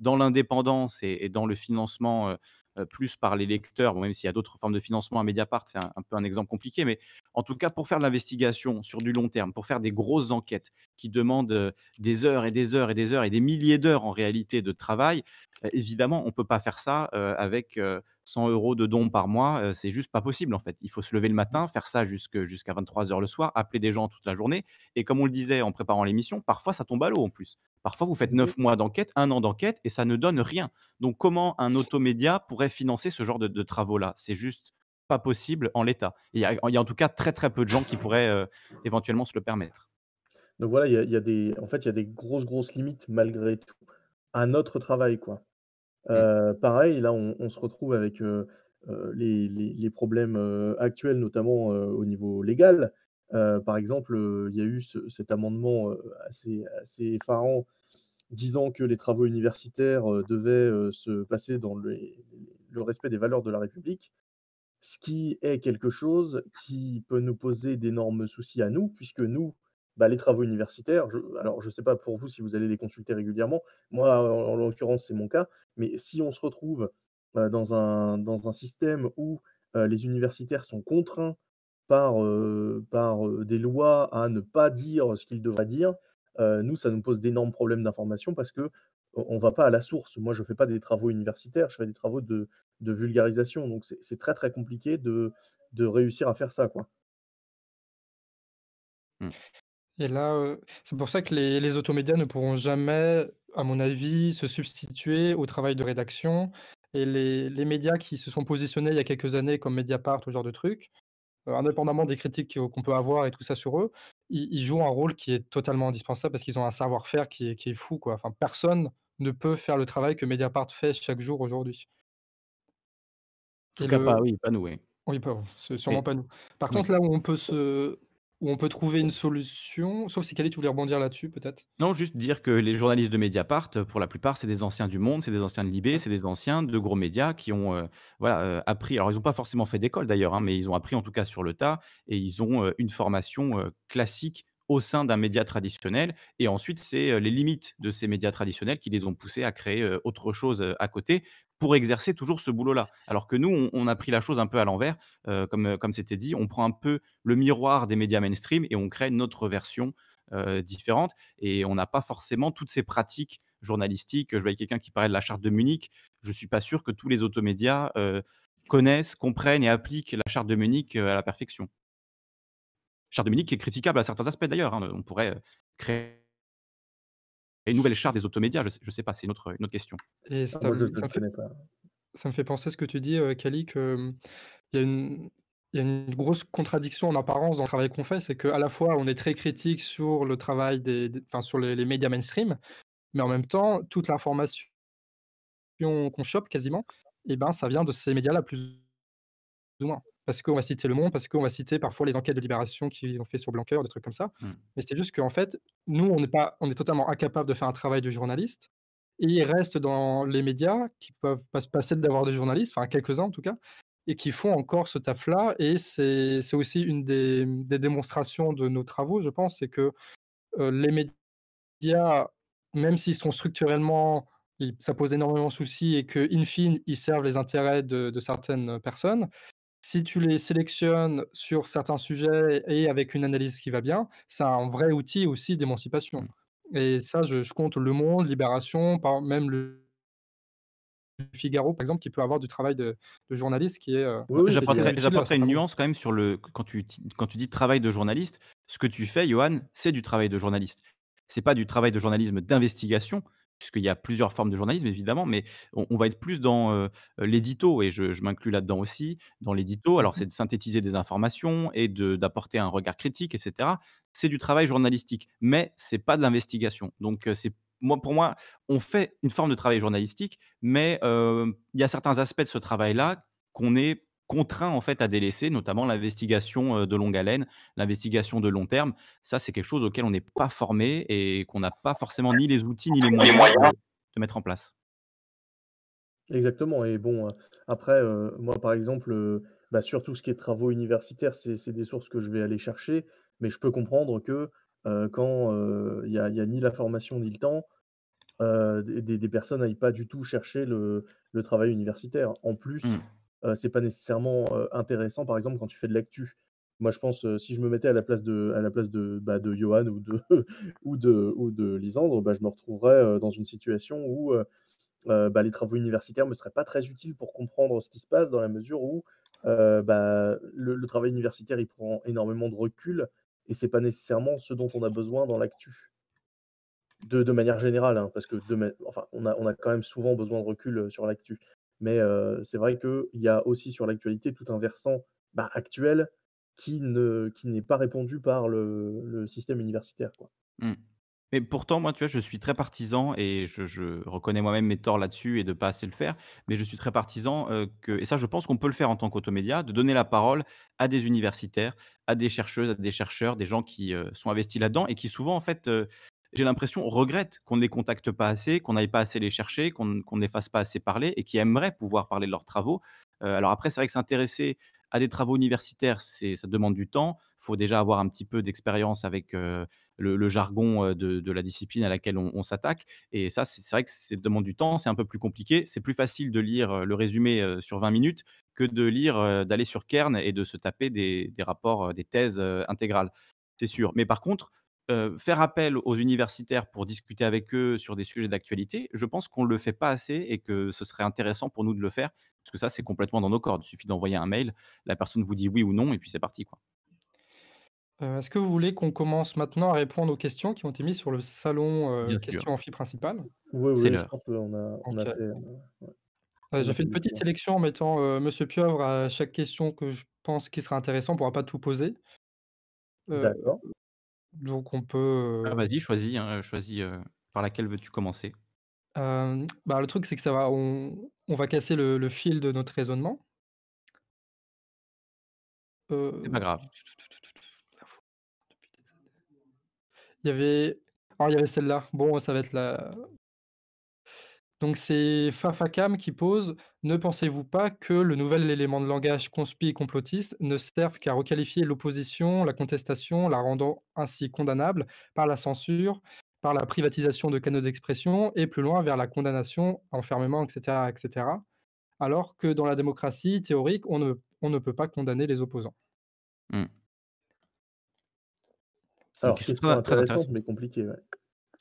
dans l'indépendance et, dans le financement euh, plus par les lecteurs, même s'il y a d'autres formes de financement à Mediapart, c'est un, peu un exemple compliqué, mais en tout cas, pour faire de l'investigation sur du long terme, pour faire des grosses enquêtes qui demandent euh, des heures et des heures et des heures et des milliers d'heures en réalité de travail, euh, évidemment, on ne peut pas faire ça avec 100 euros de dons par mois, c'est juste pas possible en fait. Il faut se lever le mmh. matin, faire ça jusqu'à 23 heures le soir, appeler des gens toute la journée, et comme on le disait en préparant l'émission, parfois ça tombe à l'eau en plus. Parfois, vous faites mmh neuf mois d'enquête, un an d'enquête, et ça ne donne rien. Donc, comment un automédia pourrait financer ce genre de, travaux-là C'est juste pas possible en l'état. Il y, a en tout cas très très peu de gens qui pourraient euh, éventuellement se le permettre. Donc voilà, il y, a, des, en fait, il y a des grosses grosses limites malgré tout à notre travail, quoi. Mmh. Euh, pareil, là, on, se retrouve avec euh, les, problèmes actuels, notamment au niveau légal. Euh, par exemple, euh, il y a eu cet amendement euh, assez, assez, effarant disant que les travaux universitaires devaient se passer dans le, respect des valeurs de la République, ce qui est quelque chose qui peut nous poser d'énormes soucis à nous, puisque nous, bah, les travaux universitaires, alors je ne sais pas pour vous si vous allez les consulter régulièrement, moi en, en l'occurrence c'est mon cas, mais si on se retrouve bah, dans un, dans un système où les universitaires sont contraints par, euh, euh, des lois à ne pas dire ce qu'il devrait dire, euh, nous, ça nous pose d'énormes problèmes d'information parce que on ne va pas à la source. Moi, je ne fais pas des travaux universitaires, je fais des travaux de, vulgarisation. Donc, c'est très, très compliqué de, réussir à faire ça. Quoi. Mmh. Et là, c'est pour ça que les, automédias ne pourront jamais, à mon avis, se substituer au travail de rédaction. Et les, médias qui se sont positionnés il y a quelques années comme Mediapart, ce genre de trucs, euh, indépendamment des critiques euh, qu'on peut avoir et tout ça sur eux, ils, jouent un rôle qui est totalement indispensable parce qu'ils ont un savoir-faire qui est, fou. Enfin, personne ne peut faire le travail que Mediapart fait chaque jour aujourd'hui. En tout cas, pas, oui, pas nous. Oui, pas, sûrement pas nous. Par contre, là où on peut se, où on peut trouver une solution. Sauf si Kali, tu voulais rebondir là-dessus, peut-être Non, juste dire que les journalistes de Mediapart, euh, pour la plupart, c'est des anciens du Monde, c'est des anciens de Libé, c'est des anciens de gros médias qui ont euh, voilà, euh, appris. Alors, ils n'ont pas forcément fait d'école d'ailleurs, hein, mais ils ont appris en tout cas sur le tas et ils ont une formation classique au sein d'un média traditionnel. Et ensuite, c'est les limites de ces médias traditionnels qui les ont poussés à créer autre chose à côté pour exercer toujours ce boulot-là. Alors que nous, on, a pris la chose un peu à l'envers, comme c'était dit, on prend un peu le miroir des médias mainstream et on crée notre version différente. Et on n'a pas forcément toutes ces pratiques journalistiques. Je voyais quelqu'un qui parlait de la charte de Munich. Je ne suis pas sûr que tous les automédias connaissent, comprennent et appliquent la charte de Munich à la perfection charte de qui est critiquable à certains aspects d'ailleurs. Hein, on pourrait euh, créer une nouvelle charte des automédias, je ne sais, pas, c'est une autre, autre question. ça, me fait, penser à ce que tu dis, euh, Kali, qu'il y, a une grosse contradiction en apparence dans le travail qu'on fait, c'est qu'à la fois on est très critique sur le travail des, enfin, sur les, médias mainstream, mais en même temps, toute l'information qu'on chope quasiment, et eh ben, ça vient de ces médias-là plus ou moins parce qu'on va citer Le Monde, parce qu'on va citer parfois les enquêtes de libération qu'ils ont fait sur Blanquer, des trucs comme ça. Mmh. Mais c'est juste qu'en fait, nous, on est, pas, on est totalement incapable de faire un travail de journaliste. Et il reste dans les médias qui peuvent pas se passer d'avoir des journalistes, enfin quelques-uns en tout cas, et qui font encore ce taf-là. Et c'est aussi une des, démonstrations de nos travaux, je pense, c'est que euh, les médias, même s'ils sont structurellement, ça pose énormément de soucis et que, in fine, ils servent les intérêts de certaines personnes, si tu les sélectionnes sur certains sujets et avec une analyse qui va bien, c'est un vrai outil aussi d'émancipation. Mmh. Et ça, je, compte Le Monde, Libération, par, même le Figaro, par exemple, qui peut avoir du travail de, de journaliste qui est. Euh, une nuance quand même sur le. Quand tu, quand tu dis travail de journaliste, ce que tu fais, Johan, c'est du travail de journaliste. C'est pas du travail de journalisme d'investigation, puisqu'il y a plusieurs formes de journalisme, évidemment, mais on, va être plus dans l'édito, et je, m'inclus là-dedans aussi, dans l'édito. Alors, mmh. c'est de synthétiser des informations et d'apporter un regard critique, etc. C'est du travail journalistique, mais c'est pas de l'investigation. Donc, c'est moi, pour moi, on fait une forme de travail journalistique, mais il y a certains aspects de ce travail-là qu'on est contraint en fait à délaisser, notamment l'investigation de longue haleine, l'investigation de long terme. Ça, c'est quelque chose auquel on n'est pas formé et qu'on n'a pas forcément ni les outils ni les moyens, de mettre en place. Exactement. Et bon, après, moi, par exemple, bah, surtout ce qui est travaux universitaires, c'est des sources que je vais aller chercher, mais je peux comprendre que quand il n'y a, ni la formation ni le temps, des, personnes n'aillent pas du tout chercher le, travail universitaire. En plus, mmh. Euh, c'est pas nécessairement euh, intéressant, par exemple, quand tu fais de l'actu. Moi, je pense, euh, si je me mettais à la place de, à la place de, bah, Johan ou de, ou de, ou de Lisandre, bah, je me retrouverais dans une situation où bah, les travaux universitaires ne me seraient pas très utiles pour comprendre ce qui se passe, dans la mesure où bah, le, le, travail universitaire il prend énormément de recul et c'est pas nécessairement ce dont on a besoin dans l'actu. De, de, manière générale, hein, parce que enfin, on a quand même souvent besoin de recul sur l'actu. Mais c'est vrai qu'il y a aussi sur l'actualité tout un versant bah, actuel qui ne qui n'est pas répondu par le, système universitaire. Quoi. Mmh. Mais pourtant, moi, tu vois, je suis très partisan et je, reconnais moi-même mes torts là-dessus et de pas assez le faire. Mais je suis très partisan que, et ça, je pense qu'on peut le faire en tant qu'automédia, de donner la parole à des universitaires, à des chercheuses, à des chercheurs, des gens qui sont investis là-dedans et qui souvent, en fait, j'ai l'impression, regrette qu'on ne les contacte pas assez, qu'on n'aille pas assez les chercher, qu'on ne les fasse pas assez parler et qui aimeraient pouvoir parler de leurs travaux. Euh, alors après, c'est vrai que s'intéresser à des travaux universitaires, ça demande du temps. Il faut déjà avoir un petit peu d'expérience avec euh, le, jargon euh, de, la discipline à laquelle on, s'attaque. Et ça, c'est vrai que ça demande du temps, c'est un peu plus compliqué. C'est plus facile de lire le résumé sur 20 minutes que de lire, d'aller sur Kern et de se taper des, des rapports, des thèses intégrales. C'est sûr. Mais par contre, faire appel aux universitaires pour discuter avec eux sur des sujets d'actualité, je pense qu'on ne le fait pas assez et que ce serait intéressant pour nous de le faire, parce que ça, c'est complètement dans nos cordes. Il suffit d'envoyer un mail, la personne vous dit oui ou non, et puis c'est parti. Quoi. Est-ce que vous voulez qu'on commence maintenant à répondre aux questions qui ont été mises sur le salon questions en amphi principal Oui, oui, je pense qu'on a, on a fait. J'ai fait une petite sélection en mettant M. Monsieur à chaque question que je pense qui sera intéressant. On ne pourra pas tout poser. D'accord. Donc on peut. Ah, vas-y, choisis, hein, choisis par laquelle veux-tu commencer. Bah, le truc, c'est que ça va, on, va casser le, fil de notre raisonnement. C'est pas grave. Il y avait, il y avait celle-là. Bon, ça va être la, donc c'est Fafakam qui pose Ne pensez-vous pas que le nouvel élément de langage conspi et complotiste ne serve qu'à requalifier l'opposition, la contestation, la rendant ainsi condamnable par la censure, par la privatisation de canaux d'expression et plus loin vers la condamnation, enfermement, etc., etc. Alors que dans la démocratie théorique, on ne, on ne peut pas condamner les opposants. Mmh. c'est intéressant, mais compliqué. Ouais.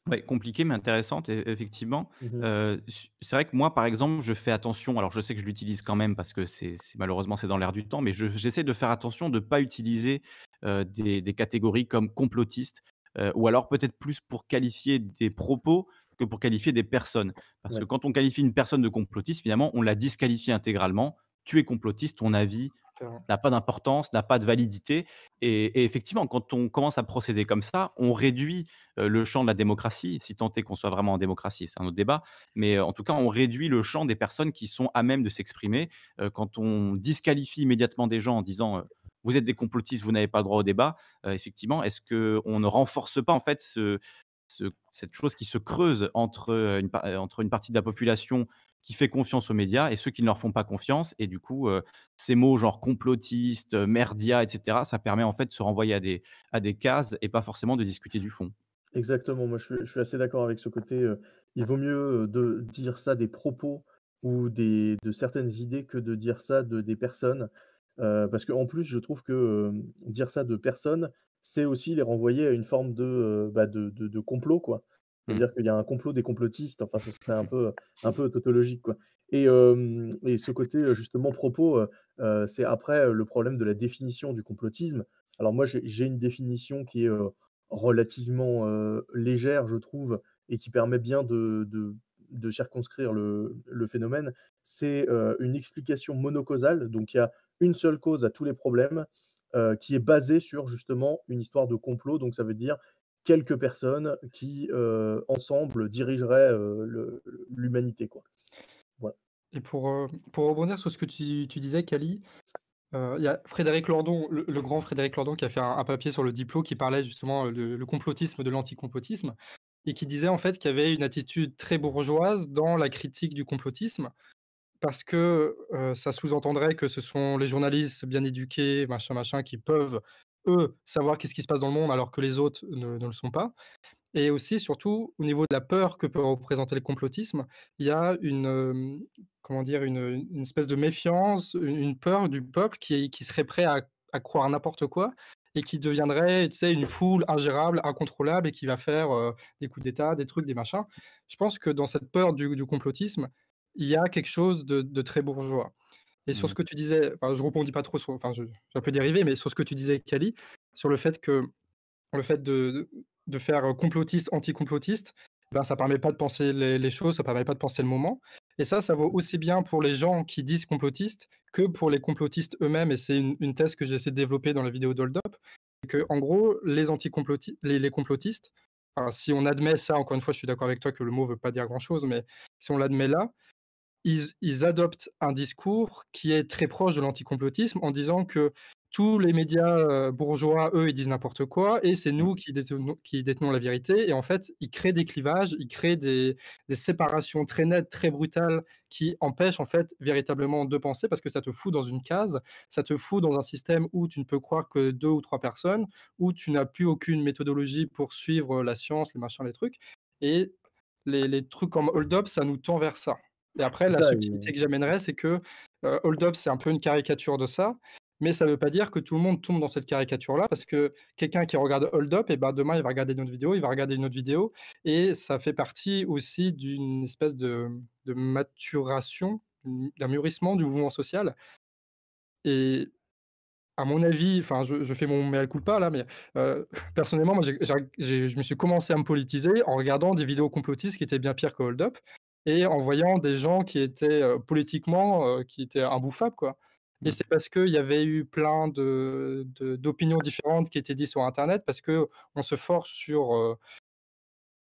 Ouais, compliquée mais intéressante, e, effectivement. Mmh c'est vrai que moi, par exemple, je fais attention. Alors, je sais que je l'utilise quand même parce que c'est, malheureusement c'est dans l'air du temps, mais j'essaie de faire attention de ne pas utiliser des, catégories comme complotiste ou alors peut-être plus pour qualifier des propos que pour qualifier des personnes. Parce que quand on qualifie une personne de complotiste, finalement, on la disqualifie intégralement. Tu es complotiste, ton avis n'a pas d'importance, n'a pas de validité. et effectivement, quand on commence à procéder comme ça, on réduit le champ de la démocratie, si tant est qu'on soit vraiment en démocratie, c'est un autre débat, mais en tout cas, on réduit le champ des personnes qui sont à même de s'exprimer. quand on disqualifie immédiatement des gens en disant vous êtes des complotistes, vous n'avez pas droit au débat, effectivement, est-ce qu'on ne renforce pas en fait cette chose qui se creuse entre une, partie de la population qui fait confiance aux médias et ceux qui ne leur font pas confiance. Et du coup, ces mots genre complotiste, merdia, etc., ça permet en fait de se renvoyer à des cases et pas forcément de discuter du fond. Exactement, moi je suis, assez d'accord avec ce côté. il vaut mieux de dire ça des propos ou des, de certaines idées que de dire ça de des personnes. parce qu'en plus, je trouve que dire ça de personnes, c'est aussi les renvoyer à une forme de, bah, de, de- complot, quoi. Mmh. C'est-à-dire qu'il y a un complot des complotistes, enfin, ce serait un peu, un peu tautologique, quoi. Et, et ce côté, justement, propos, c'est après le problème de la définition du complotisme. Alors, moi, j'ai une définition qui est relativement légère, je trouve, et qui permet bien de, circonscrire le, phénomène, c'est une explication monocausale. Donc il y a une seule cause à tous les problèmes qui est basée sur justement une histoire de complot. Donc ça veut dire quelques personnes qui, ensemble, dirigeraient l'humanité. Voilà. Et pour, pour rebondir sur ce que tu, tu disais, Kali, euh, il y a Frédéric Lordon, le, grand Frédéric Lordon, qui a fait un, papier sur le diplôme qui parlait justement euh, le, le complotisme de l'anticomplotisme et qui disait en fait qu'il y avait une attitude très bourgeoise dans la critique du complotisme parce que euh, ça sous-entendrait que ce sont les journalistes bien éduqués, machin, machin, qui peuvent eux savoir qu'est-ce qui se passe dans le monde alors que les autres ne, le sont pas. Et aussi, surtout, au niveau de la peur que peut représenter le complotisme, il y a une comment dire, une, espèce de méfiance, une, peur du peuple qui, qui serait prêt à, croire n'importe quoi et qui deviendrait tu sais, une foule ingérable, incontrôlable et qui va faire euh, des coups d'État, des trucs, des machins. Je pense que dans cette peur du, complotisme, il y a quelque chose de, très bourgeois. Et sur ce mmh. que tu disais, enfin, je répondis pas trop, enfin, je, peux un peu mais sur ce que tu disais, Kali, sur le fait que le fait de, de faire complotiste, anti-complotiste, ben, ça permet pas de penser les, les, choses, ça permet pas de penser le moment. Et ça, ça vaut aussi bien pour les gens qui disent complotistes que pour les complotistes eux-mêmes. Et c'est une, thèse que j'ai essayé de développer dans la vidéo d'Hold Up. Que, en gros, les, les complotistes, si on admet ça, encore une fois, je suis d'accord avec toi que le mot ne veut pas dire grand-chose, mais si on l'admet là, ils, adoptent un discours qui est très proche de l'anticomplotisme en disant que tous les médias bourgeois, eux, ils disent n'importe quoi, et c'est nous mmh. qui détenons, la vérité. Et en fait, ils créent des clivages, ils créent des, séparations très nettes, très brutales, qui empêchent en fait véritablement de penser, parce que ça te fout dans une case, ça te fout dans un système où tu ne peux croire que deux ou trois personnes, où tu n'as plus aucune méthodologie pour suivre la science, les machins, les trucs. Et les, trucs comme hold-up, ça nous tend vers ça. Et après, la subtilité que j'amènerais, c'est que hold-up, c'est un peu une caricature de ça. Mais ça ne veut pas dire que tout le monde tombe dans cette caricature-là, parce que quelqu'un qui regarde Hold Up, et eh ben, demain, il va regarder une autre vidéo, il va regarder une autre vidéo. Et ça fait partie aussi d'une espèce de, maturation, d'un mûrissement du mouvement social. Et à mon avis, enfin, je, fais mon mea pas là, mais euh, personnellement, moi, je me suis commencé à me politiser en regardant des vidéos complotistes qui étaient bien pires que Hold Up et en voyant des gens qui étaient euh, politiquement, euh, qui étaient imbouffables, quoi. Et mmh. c'est parce qu'il y avait eu plein d'opinions différentes qui étaient dites sur Internet, parce qu'on se force sur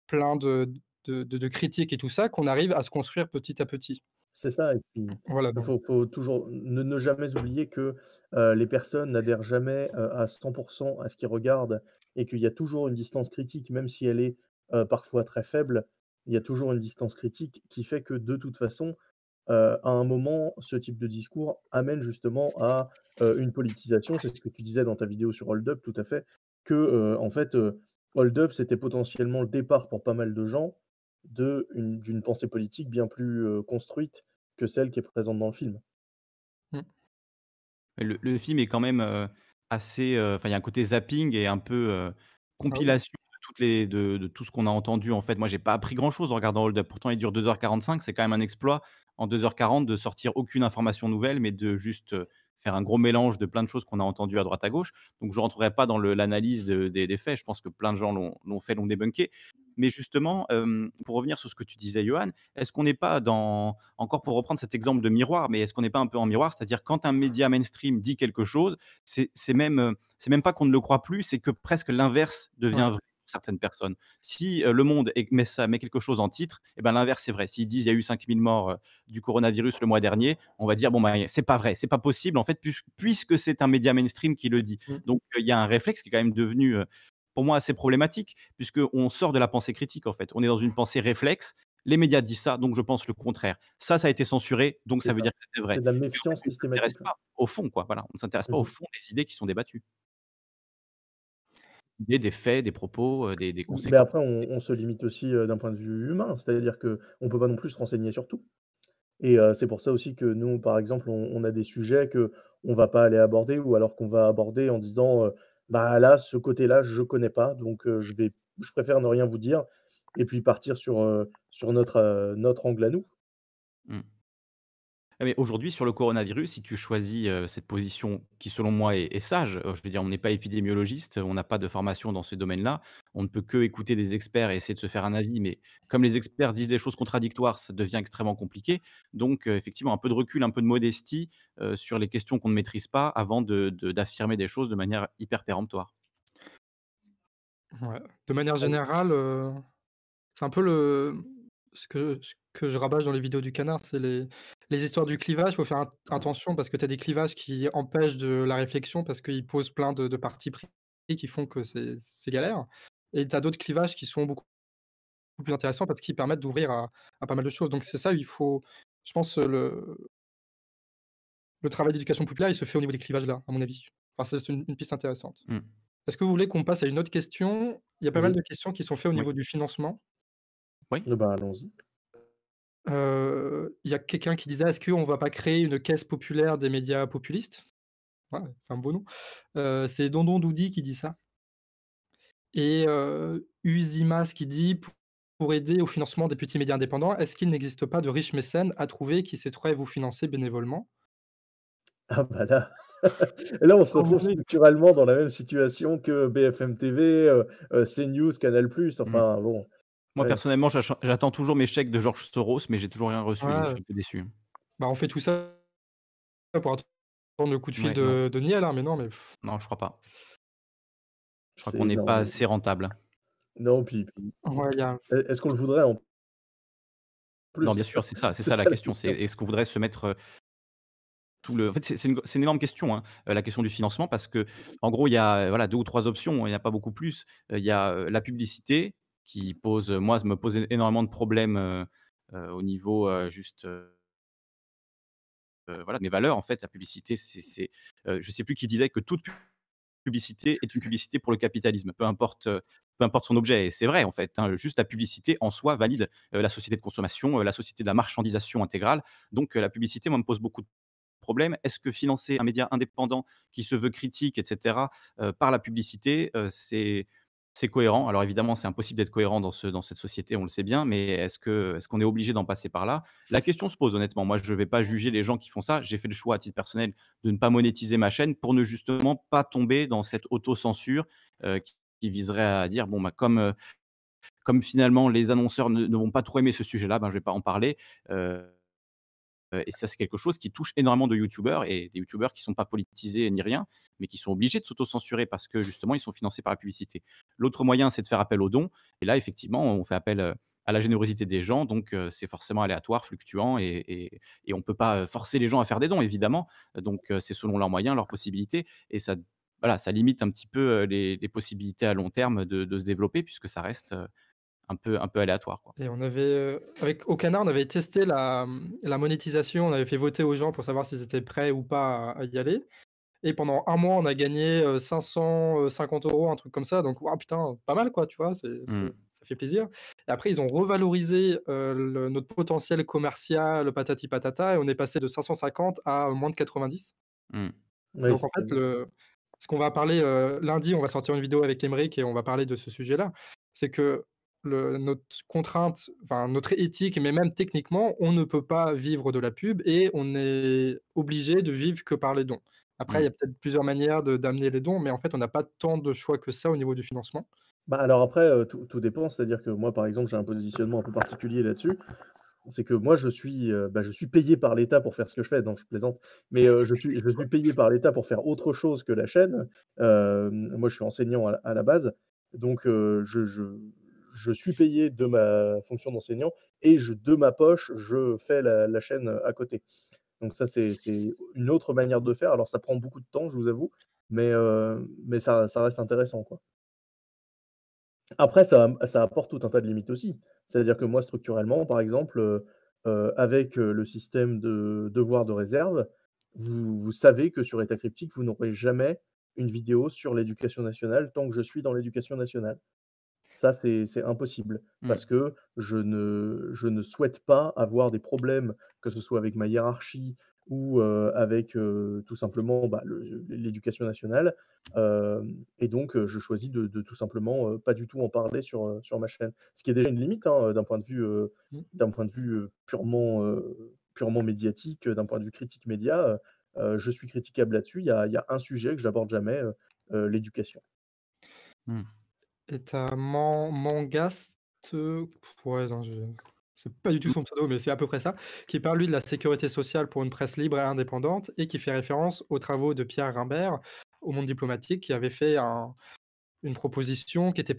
plein de, critiques et tout ça, qu'on arrive à se construire petit à petit. C'est ça. voilà. Il faut, faut, toujours ne, jamais oublier que les personnes n'adhèrent jamais à 100% à ce qu'ils regardent et qu'il y a toujours une distance critique, même si elle est parfois très faible. Il y a toujours une distance critique qui fait que de toute façon, euh, à un moment, ce type de discours amène justement à euh, une politisation. C'est ce que tu disais dans ta vidéo sur Hold Up, tout à fait, que euh, en fait, Hold Up, c'était potentiellement le départ pour pas mal de gens d'une pensée politique bien plus construite que celle qui est présente dans le film. Mmh. Le, film est quand même assez. Enfin, il y a un côté zapping et un peu ah compilation les, de, de, tout ce qu'on a entendu. En fait, moi, j'ai pas appris grand chose en regardant Hold Up. Pourtant, il dure 2h45. C'est quand même un exploit en 2h40 de sortir aucune information nouvelle, mais de juste faire un gros mélange de plein de choses qu'on a entendues à droite à gauche. Donc je ne rentrerai pas dans l'analyse des, faits, je pense que plein de gens l'ont fait, l'ont débunké. Mais justement, pour revenir sur ce que tu disais, Johan, est-ce qu'on n'est pas dans, encore pour reprendre cet exemple de miroir, mais est-ce qu'on n'est pas un peu en miroir C'est-à-dire quand un média mainstream dit quelque chose, c'est même, même pas qu'on ne le croit plus, c'est que presque l'inverse devient vrai certaines personnes. Si Le Monde met, met quelque chose en titre, et eh ben l'inverse est vrai. S'ils disent il y a eu 5000 morts du coronavirus le mois dernier, on va dire bon, bah c'est pas vrai, c'est pas possible, en fait, puisque c'est un média mainstream qui le dit. Mmh. Donc il y a un réflexe qui est quand même devenu. pour moi, assez problématique, puisqu'on sort de la pensée critique, en fait. On est dans une mmh. pensée réflexe, les médias disent ça, donc je pense le contraire. Ça, ça a été censuré, donc ça, veut dire que c'était vrai. C'est de la méfiance hein. Pas au fond, quoi. Voilà, on ne s'intéresse pas mmh au fond des idées qui sont débattues des faits, des propos, des, des conséquences. Mais après, on, se limite aussi d'un point de vue humain, c'est-à-dire qu'on ne peut pas non plus se renseigner sur tout. Et c'est pour ça aussi que nous, par exemple, on, a des sujets que on va pas aller aborder ou alors qu'on va aborder en disant bah là ce côté-là je ne connais pas donc je vais je préfère ne rien vous dire et puis partir sur sur notre notre angle à nous. Mmh. Ah, mais aujourd'hui, sur le coronavirus, si tu choisis cette position qui, selon moi, est, sage, je veux dire, on n'est pas épidémiologiste, on n'a pas de formation dans ce domaine-là, on ne peut que écouter des experts et essayer de se faire un avis, mais comme les experts disent des choses contradictoires, ça devient extrêmement compliqué. Donc, effectivement, un peu de recul, un peu de modestie sur les questions qu'on ne maîtrise pas avant de- d'affirmer des choses de manière hyper péremptoire. De manière générale, c'est un peu le ce que, ce que je rabâche dans les vidéos du canard, c'est les, les histoires du clivage, il faut faire mmh. attention parce que tu as des clivages qui empêchent de la réflexion parce qu'ils posent plein de, de parties pris qui font que c'est galère. Et tu as d'autres clivages qui sont beaucoup plus intéressants parce qu'ils permettent d'ouvrir à, pas mal de choses. Donc c'est ça, il faut, je pense, le, le travail d'éducation populaire, il se fait au niveau des clivages là, à mon avis. Enfin, c'est une, piste intéressante. Mmh. Est-ce que vous voulez qu'on passe à une autre question Il y a pas mal de questions qui sont faites au niveau du financement. Oui. Eh ben, allons-y il y a quelqu'un qui disait est-ce qu'on va pas créer une caisse populaire des médias populistes C'est un beau nom. c'est Dondon Doudi qui dit ça. Et euh, qui dit pour aider au financement des petits médias indépendants, est-ce qu'il n'existe pas de riches mécènes à trouver qui s'étroient à vous financer bénévolement Ah bah là Là, on se retrouve structurellement dans la même situation que BFM TV, euh, CNews, Canal+. Mmh. Enfin, bon, moi, personnellement, j'attends toujours mes chèques de Georges Soros, mais j'ai toujours rien reçu, je suis un peu déçu. Bah, on fait tout ça pour attendre le coup de fil de, Niel, hein, mais non, mais. Non, je crois pas. Je crois qu'on n'est pas assez rentable. Non, puis. E, est-ce qu'on le voudrait en plus Non, bien sûr, c'est ça, c'est ça, la question. est-ce qu'on voudrait se mettre euh, tout le... En fait, c'est une, énorme question, hein, euh, la question du financement, parce que en gros, il y a voilà, deux ou trois options, hein, il n'y a pas beaucoup plus. Euh, il y a la publicité, qui pose, moi, me pose énormément de problèmes au niveau juste. voilà, mes valeurs, en fait, la publicité, c'est. je sais plus qui disait que toute publicité est une publicité pour le capitalisme, peu importe, peu importe son objet. Et c'est vrai, en fait. Hein, juste la publicité en soi valide la société de consommation, la société de la marchandisation intégrale. Donc, la publicité, moi, me pose beaucoup de problèmes. Est-ce que financer un média indépendant qui se veut critique, etc., par la publicité, c'est c'est cohérent. Alors évidemment, c'est impossible d'être cohérent dans, ce, dans cette société, on le sait bien, mais est-ce qu'on est, qu'on est obligé d'en passer par là La question se pose honnêtement. Moi, je ne vais pas juger les gens qui font ça. J'ai fait le choix à titre personnel de ne pas monétiser ma chaîne pour ne justement pas tomber dans cette auto-censure euh, qui, viserait à dire, bon, bah, comme, euh, comme finalement les annonceurs ne, vont pas trop aimer ce sujet-là, ben, je ne vais pas en parler. Euh, et ça, c'est quelque chose qui touche énormément de Youtubers et des youtubeurs qui ne sont pas politisés ni rien, mais qui sont obligés de s'auto-censurer parce que justement, ils sont financés par la publicité. L'autre moyen, c'est de faire appel aux dons. Et là, effectivement, on fait appel à la générosité des gens, donc c'est forcément aléatoire, fluctuant, et, on ne peut pas forcer les gens à faire des dons, évidemment. Donc c'est selon leurs moyens, leurs possibilités, et ça, ça limite un petit peu les, possibilités à long terme de, se développer, puisque ça reste un peu, un peu aléatoire. Et on avait, euh, avec canard on avait testé la, la monétisation, on avait fait voter aux gens pour savoir s'ils étaient prêts ou pas à, y aller. Et pendant un mois, on a gagné 550 euh, euh, euros, un truc comme ça. Donc, putain, pas mal, quoi, tu vois, c'est, mm. ça fait plaisir. Et après, ils ont revalorisé notre potentiel commercial, patati patata, et on est passé de 550 à moins de 90. Mm. Donc, en fait, le, ce qu'on va parler lundi, on va sortir une vidéo avec Emeric et on va parler de ce sujet-là. C'est que notre contrainte, enfin, notre éthique, mais même techniquement, on ne peut pas vivre de la pub et on est obligé de vivre que par les dons. Après, il mmh. y a peut-être plusieurs manières d'amener les dons, mais en fait, on n'a pas tant de choix que ça au niveau du financement. Bah, alors après, tout, dépend. C'est-à-dire que moi, par exemple, j'ai un positionnement un peu particulier là-dessus. C'est que moi, je suis, bah, je suis payé par l'État pour faire ce que je fais, donc je plaisante. Mais je, suis, je suis payé par l'État pour faire autre chose que la chaîne. moi, je suis enseignant à, la base. Donc, je, je suis payé de ma fonction d'enseignant et je, de ma poche, je fais la, chaîne euh, à côté. Donc ça, c'est une autre manière de faire. Alors ça prend beaucoup de temps, je vous avoue, mais, euh, ça, reste intéressant. Quoi. Après, ça, apporte tout un tas de limites aussi. C'est-à-dire que moi, structurellement, par exemple, euh, avec le système de devoir de réserve, vous, vous savez que sur État cryptique, vous n'aurez jamais une vidéo sur l'éducation nationale tant que je suis dans l'éducation nationale. Ça, c'est impossible mmh. parce que je ne, je ne souhaite pas avoir des problèmes, que ce soit avec ma hiérarchie ou avec tout simplement bah, l'éducation nationale. et donc, je choisis de, tout simplement pas du tout en parler sur, sur ma chaîne. Ce qui est déjà une limite hein, d'un point de vue, mmh. point de vue purement, purement médiatique, d'un point de vue critique média. je suis critiquable là-dessus. Il y a, un sujet que j'aborde jamais, l'éducation. Mmh est un Mangaste. Euh, c'est pas du tout mmh. son pseudo, mais c'est à peu près ça. Qui parle, lui, de la sécurité sociale pour une presse libre et indépendante et qui fait référence aux travaux de Pierre Rimbert au monde diplomatique qui avait fait une proposition qui était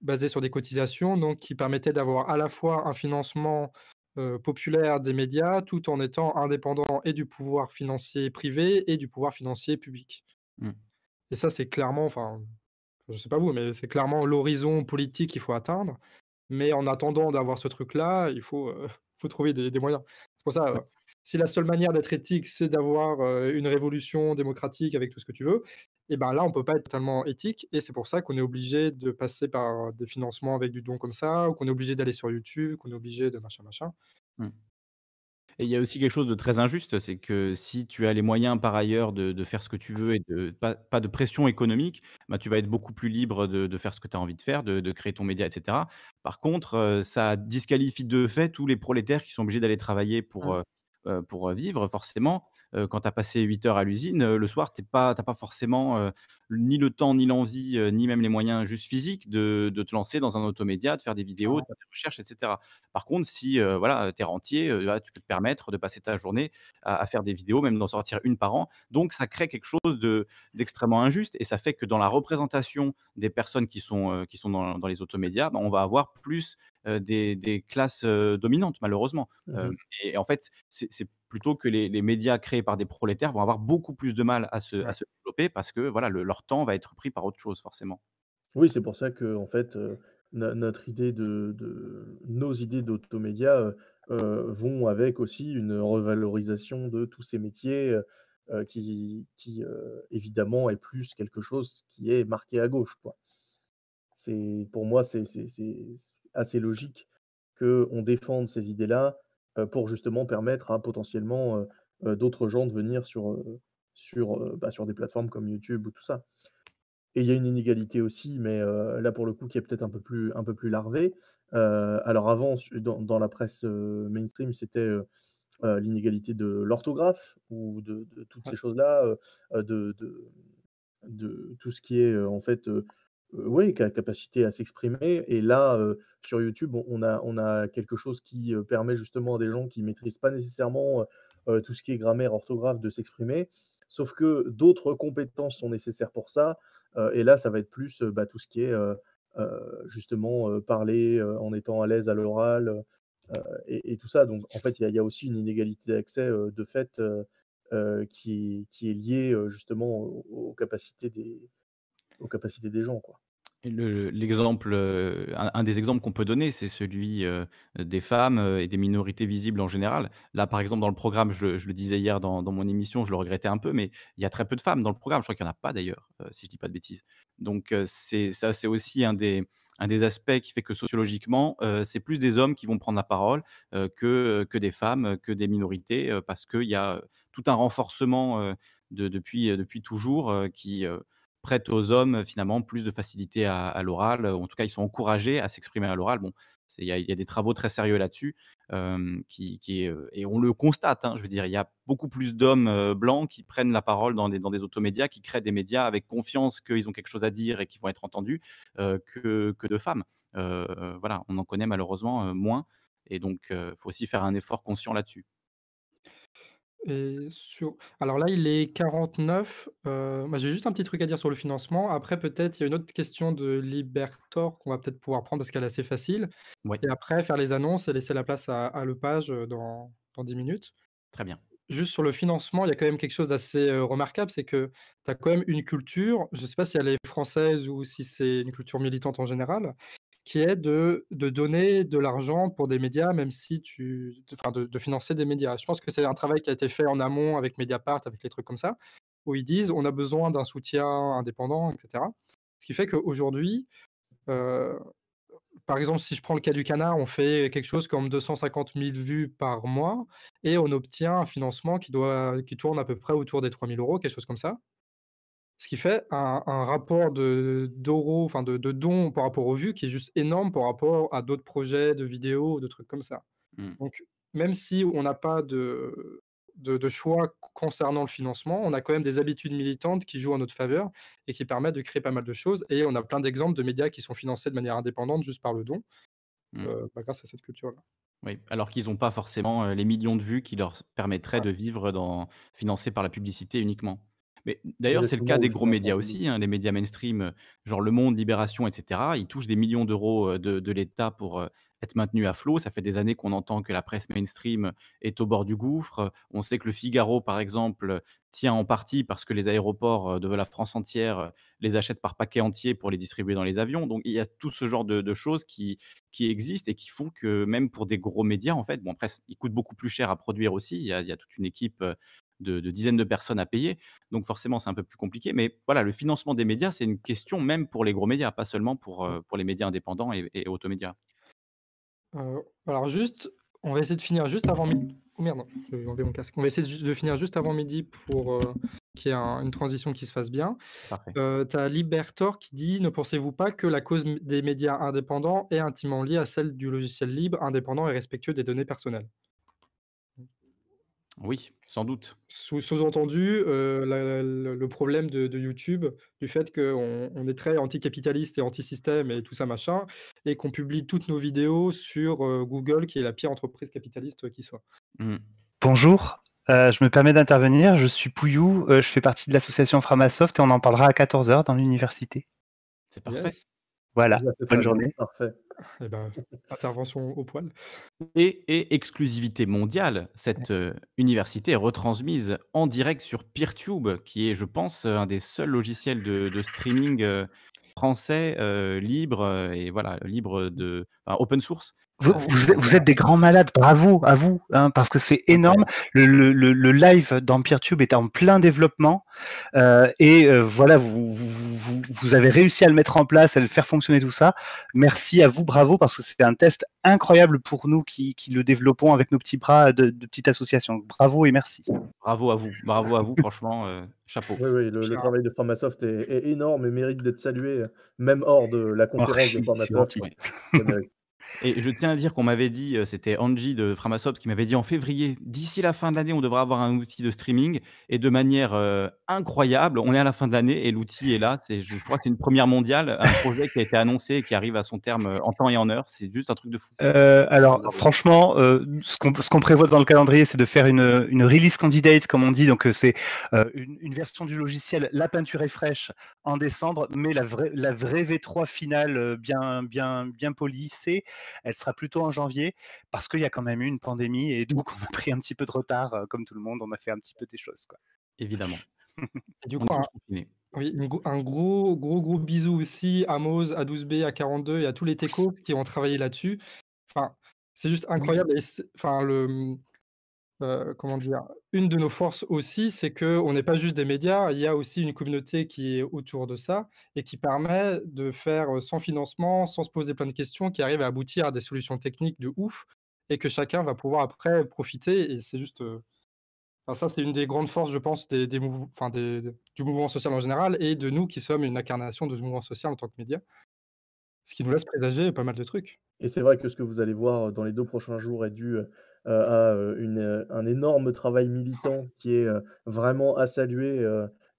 basée, sur des cotisations, donc qui permettait d'avoir à la fois un financement euh, populaire des médias tout en étant indépendant et du pouvoir financier privé et du pouvoir financier public. Mmh. Et ça, c'est clairement, enfin, je sais pas vous, mais c'est clairement l'horizon politique qu'il faut atteindre. Mais en attendant d'avoir ce truc-là, il faut, euh, trouver des, moyens. C'est pour ça, euh, si la seule manière d'être éthique, c'est d'avoir euh, une révolution démocratique avec tout ce que tu veux, et eh ben là, on peut pas être totalement éthique. Et c'est pour ça qu'on est obligé de passer par des financements avec du don comme ça, ou qu'on est obligé d'aller sur YouTube, qu'on est obligé de machin, machin. Mmh. Et il y a aussi quelque chose de très injuste, c'est que si tu as les moyens par ailleurs de, faire ce que tu veux et pas, de pression économique, bah, tu vas être beaucoup plus libre de, faire ce que tu as envie de faire, de, créer ton média, etc. Par contre, euh, ça disqualifie de fait tous les prolétaires qui sont obligés d'aller travailler pour, mmh. euh, euh, pour vivre. Forcément, quand tu as passé 8 heures à l'usine, le soir, tu n'as pas, pas forcément ni le temps, ni l'envie, euh, ni même les moyens juste physiques de, de, te lancer dans un automédia, de faire des vidéos, de faire des recherches, etc. Par contre, si euh, voilà, euh, tu es rentier, tu peux te permettre de passer ta journée à, faire des vidéos, même d'en sortir une par an. Donc, ça crée quelque chose d'extrêmement injuste et ça fait que dans la représentation des personnes qui sont, qui sont dans, les automédias, bah, on va avoir plus des, classes dominantes, malheureusement. Mmh et, en fait, c'est plutôt que les, médias créés par des prolétaires vont avoir beaucoup plus de mal à se, à se développer parce que voilà, le, leur va être pris par autre chose, forcément. Oui, c'est pour ça que, en fait, euh, notre idée de, nos idées d'automédia euh, vont avec aussi une revalorisation de tous ces métiers euh, qui, évidemment, est plus quelque chose qui est marqué à gauche. pour moi, c'est, c'est assez logique qu'on défende ces idées-là pour justement permettre à potentiellement d'autres gens de venir sur, euh, bah, sur, des plateformes comme YouTube ou tout ça. Et il y a une inégalité aussi, mais euh, là pour le coup qui est peut-être un peu plus un peu plus larvée. Euh, alors avant, dans, la presse mainstream, c'était l'inégalité de l'orthographe ou de, toutes ces choses-là, de, tout ce qui est en fait, oui, capacité à s'exprimer. Et là, sur YouTube, on a, on a quelque chose qui permet justement à des gens qui ne maîtrisent pas nécessairement tout ce qui est grammaire, orthographe, de s'exprimer. Sauf que d'autres compétences sont nécessaires pour ça. Euh, et là, ça va être plus euh, bah, tout ce qui est euh, justement parler en étant à l'aise à l'oral et, tout ça. Donc, en fait, il y, a aussi une inégalité d'accès de fait qui, est liée justement aux, aux capacités des, aux capacités des gens. Quoi. L'exemple, euh, un, des exemples qu'on peut donner, c'est celui euh, des femmes euh, et des minorités visibles en général. Là, par exemple, dans le programme, je, le disais hier dans, mon émission, je le regrettais un peu, mais il y a très peu de femmes dans le programme. Je crois qu'il n'y en a pas d'ailleurs, si je ne dis pas de bêtises. Donc, c'est, ça, c'est aussi un des, un des aspects qui fait que sociologiquement, c'est plus des hommes qui vont prendre la parole que, que des femmes, que des minorités, parce qu'il y a tout un renforcement depuis, depuis toujours qui prête aux hommes euh, finalement plus de facilité à, l'oral. Euh, en tout cas, ils sont encouragés à s'exprimer à l'oral. Bon, il y, a des travaux très sérieux là-dessus, euh, qui, et on le constate. Hein, je veux dire, il y a beaucoup plus d'hommes blancs qui prennent la parole dans des, automédias, qui créent des médias avec confiance qu'ils ont quelque chose à dire et qu'ils vont être entendus, que, de femmes. voilà, on en connaît malheureusement moins, et donc il faut aussi faire un effort conscient là-dessus. Alors là, il est 49. Euh, j'ai juste un petit truc à dire sur le financement. Après, peut-être, il y a une autre question de Libertor qu'on va peut-être pouvoir prendre parce qu'elle est assez facile. Et après, faire les annonces et laisser la place à, à Lepage euh, dans, dans 10 minutes. Très bien juste sur le financement, il y a quand même quelque chose d'assez euh, remarquable, c'est que tu as quand même une culture, je ne sais pas si elle est française ou si c'est une culture militante en général, qui est de, de donner de l'argent pour des médias, même si tu. Enfin, de, financer des médias. Je pense que c'est un travail qui a été fait en amont avec Mediapart, avec les trucs comme ça, où ils disent on a besoin d'un soutien indépendant, etc. Ce qui fait qu'aujourd'hui, euh, par exemple, si je prends le cas du canard, on fait quelque chose comme 250 000 vues par mois et on obtient un financement qui, doit, qui tourne à peu près autour des 3 000 euros, quelque chose comme ça, ce qui fait un, rapport de d'euros, enfin de, dons par rapport aux vues qui est juste énorme par rapport à d'autres projets de vidéos, de trucs comme ça. Mmh. Donc, même si on n'a pas de, de, choix concernant le financement, on a quand même des habitudes militantes qui jouent en notre faveur et qui permettent de créer pas mal de choses. Et on a plein d'exemples de médias qui sont financés de manière indépendante juste par le don, mmh. euh, bah, grâce à cette culture-là. Oui, alors qu'ils n'ont pas forcément euh, les millions de vues qui leur permettraient de vivre dans, financés par la publicité uniquement d'ailleurs, c'est le cas des gros médias aussi, hein, les médias mainstream, euh, genre Le Monde, Libération, etc. Ils touchent des millions d'euros euh, de, l'État pour euh, être maintenus à flot. Ça fait des années qu'on entend que la presse mainstream est au bord du gouffre. On sait que le Figaro, par exemple, tient en partie parce que les aéroports de la France entière les achètent par paquet entier pour les distribuer dans les avions. Donc il y a tout ce genre de, choses qui, qui existent et qui font que même pour des gros médias, en fait, bon, après, ils coûtent beaucoup plus cher à produire aussi. il y a toute une équipe de, dizaines de personnes à payer. Donc forcément, c'est un peu plus compliqué. Mais voilà, le financement des médias, c'est une question même pour les gros médias, pas seulement pour, mmh. euh, pour les médias indépendants et, automédias. Euh, alors juste, on va essayer de finir juste avant midi. Oh merde, mon casque. On va essayer de finir juste avant midi pour euh, qu'il y ait une transition qui se fasse bien. Euh, tu as Libertor qui dit Ne pensez-vous pas que la cause des médias indépendants est intimement liée à celle du logiciel libre, indépendant et respectueux des données personnelles oui, sans doute. Sous-entendu, euh, le problème de, YouTube, du fait qu'on est très anticapitaliste et anti-système et tout ça machin, et qu'on publie toutes nos vidéos sur euh, Google, qui est la pire entreprise capitaliste euh, qui soit. Hmm. Bonjour, je me permets d'intervenir. Je suis Pouillou, je fais partie de l'association Framasoft et on en parlera à 14h dans l'université. C'est parfait. Voilà, bonne journée. Parfait. Eh ben, intervention au poil. Et, exclusivité mondiale, cette euh, université est retransmise en direct sur PeerTube, qui est, je pense, euh, un des seuls logiciels de, streaming euh, français libre et voilà libre de open source ah vous, êtes, des grands malades, bravo à vous, hein, parce que c'est énorme. Le, live d'EmpireTube Tube est en plein développement euh, et euh, voilà, vous, vous, avez réussi à le mettre en place, à le faire fonctionner tout ça. Merci à vous, bravo, parce que c'était un test incroyable pour nous qui, le développons avec nos petits bras de, de petite association. Bravo et merci. Bravo à vous, bravo à vous, franchement, euh, chapeau. Oui, oui, le, travail de Framasoft est, énorme et mérite d'être salué, même hors de la conférence de Framasoft. Et je tiens à dire qu'on m'avait dit, euh, c'était Angie de Framasoft qui m'avait dit en février, d'ici la fin de l'année, on devra avoir un outil de streaming. Et de manière euh, incroyable, on est à la fin de l'année et l'outil est là. je crois que c'est une première mondiale, un projet qui a été annoncé et qui arrive à son terme euh, en temps et en heure. C'est juste un truc de fou. alors, franchement, ce qu'on, prévoit dans le calendrier, c'est de faire une, release candidate, comme on dit. Donc, c'est une, version du logiciel, la peinture est fraîche en décembre, mais la vraie, V3 finale bien, bien, bien polissée. Elle sera plutôt en janvier parce qu'il y a quand même eu une pandémie et donc on a pris un petit peu de retard, euh, comme tout le monde, on a fait un petit peu des choses. Quoi. Évidemment. du coup, un, gros, gros, gros bisous aussi à Mose, à 12B, à 42 et à tous les techos qui ont travaillé là-dessus. Enfin, c'est juste incroyable. enfin, le, euh, comment dire, une de nos forces aussi, c'est que on n'est pas juste des médias, il y a aussi une communauté qui est autour de ça et qui permet de faire euh, sans financement, sans se poser plein de questions, qui arrive à aboutir à des solutions techniques de ouf et que chacun va pouvoir après profiter. Et c'est juste, euh, ça c'est une des grandes forces, je pense, du mouvement social en général et de nous qui sommes une incarnation de ce mouvement social en tant que médias ce qui nous laisse présager pas mal de trucs. Et c'est vrai que ce que vous allez voir dans les deux prochains jours est dû euh, à euh, euh, un énorme travail militant qui est vraiment à saluer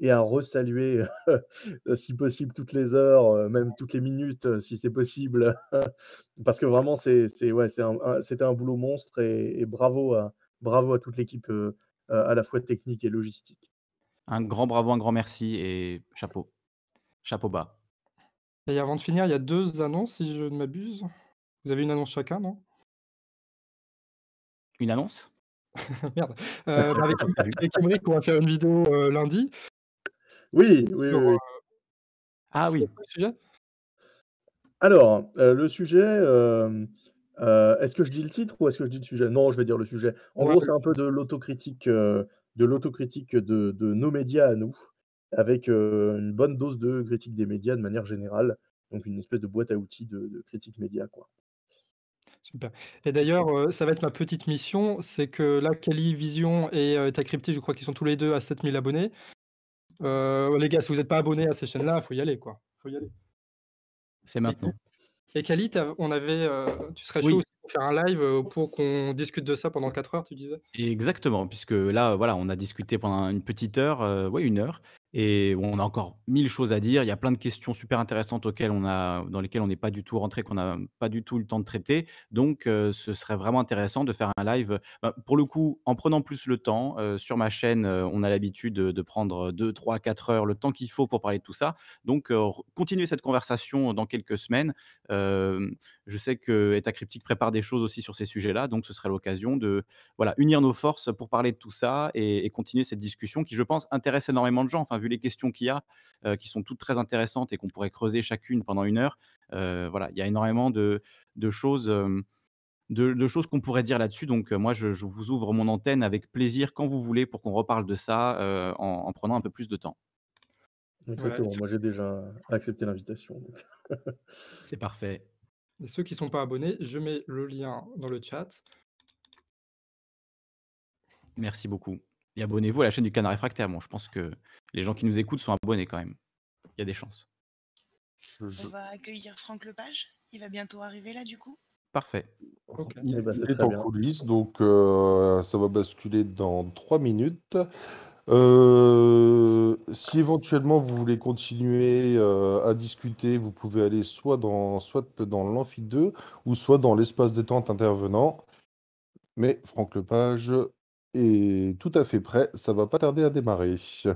et à resaluer, si possible, toutes les heures, même toutes les minutes, si c'est possible. Parce que vraiment, c'est ouais, un, un, un boulot monstre et, bravo, à, bravo à toute l'équipe, à la fois technique et logistique. Un grand bravo, un grand merci et chapeau. Chapeau bas. Et avant de finir, il y a deux annonces, si je ne m'abuse. Vous avez une annonce chacun, non une annonce Merde. Euh, ah, bah, avec, on va faire une vidéo euh, lundi. Oui, oui, oui. Ah euh, oui. Le sujet Alors, le sujet, est-ce que je dis le titre ou est-ce que je dis le sujet Non, je vais dire le sujet. En gros, c'est un peu de l'autocritique de l'autocritique de, nos médias à nous, avec une bonne dose de critique des médias de manière générale, donc une espèce de boîte à outils de, de critique média. Quoi. Super. Et d'ailleurs, euh, ça va être ma petite mission, c'est que là, Kali, Vision et euh, ta je crois qu'ils sont tous les deux à 7000 abonnés. Euh, les gars, si vous n'êtes pas abonné à ces chaînes-là, il faut y aller, quoi. Faut y aller. C'est maintenant. Et, Kali, on avait, tu serais chaud aussi pour faire un live pour qu'on discute de ça pendant 4 heures, tu disais Exactement, puisque là, voilà, on a discuté pendant une petite heure, ouais, une heure. Et on a encore mille choses à dire. Il y a plein de questions super intéressantes auxquelles on a, dans lesquelles on n'est pas du tout rentré, qu'on n'a pas du tout le temps de traiter. Donc, euh, ce serait vraiment intéressant de faire un live. Euh, bah, pour le coup, en prenant plus le temps, euh, sur ma chaîne, on a l'habitude de, prendre 2, 3, 4 heures, le temps qu'il faut pour parler de tout ça. Donc, continuer cette conversation dans quelques semaines. je sais que État Cryptique prépare des choses aussi sur ces sujets-là. Donc, ce serait l'occasion de voilà, unir nos forces pour parler de tout ça et, et continuer cette discussion qui, je pense, intéresse énormément de gens. Enfin, vu les questions qu'il y a, euh, qui sont toutes très intéressantes et qu'on pourrait creuser chacune pendant une heure, euh, voilà, il y a énormément de, choses. Euh, de, choses qu'on pourrait dire là-dessus. Donc, moi, je, vous ouvre mon antenne avec plaisir quand vous voulez pour qu'on reparle de ça en, prenant un peu plus de temps. Exactement. Moi, j'ai déjà accepté l'invitation. C'est parfait. Et ceux qui ne sont pas abonnés, je mets le lien dans le chat. Merci beaucoup. Et abonnez-vous à la chaîne du canard réfractaire. Bon, je pense que les gens qui nous écoutent sont abonnés quand même. Il y a des chances. On va accueillir Franck Lepage. Il va bientôt arriver là, du coup. Parfait. Il, est, en coulisses, donc euh, ça va basculer dans trois minutes. Euh, si éventuellement vous voulez continuer euh, à discuter, vous pouvez aller soit dans, soit dans l'amphi 2 ou soit dans l'espace détente intervenant. Mais Franck Lepage tout à fait prêt. Ça va pas tarder à démarrer. Euh...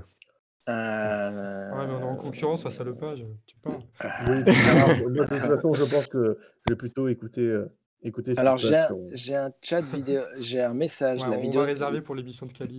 Ouais, mais on est en concurrence face à Lepage, tu parles. de toute façon, je pense que je vais plutôt écouter. Euh, écouter alors, j'ai un, chat vidéo, j'ai un message. la on vidéo va réserver pour l'émission de Cali.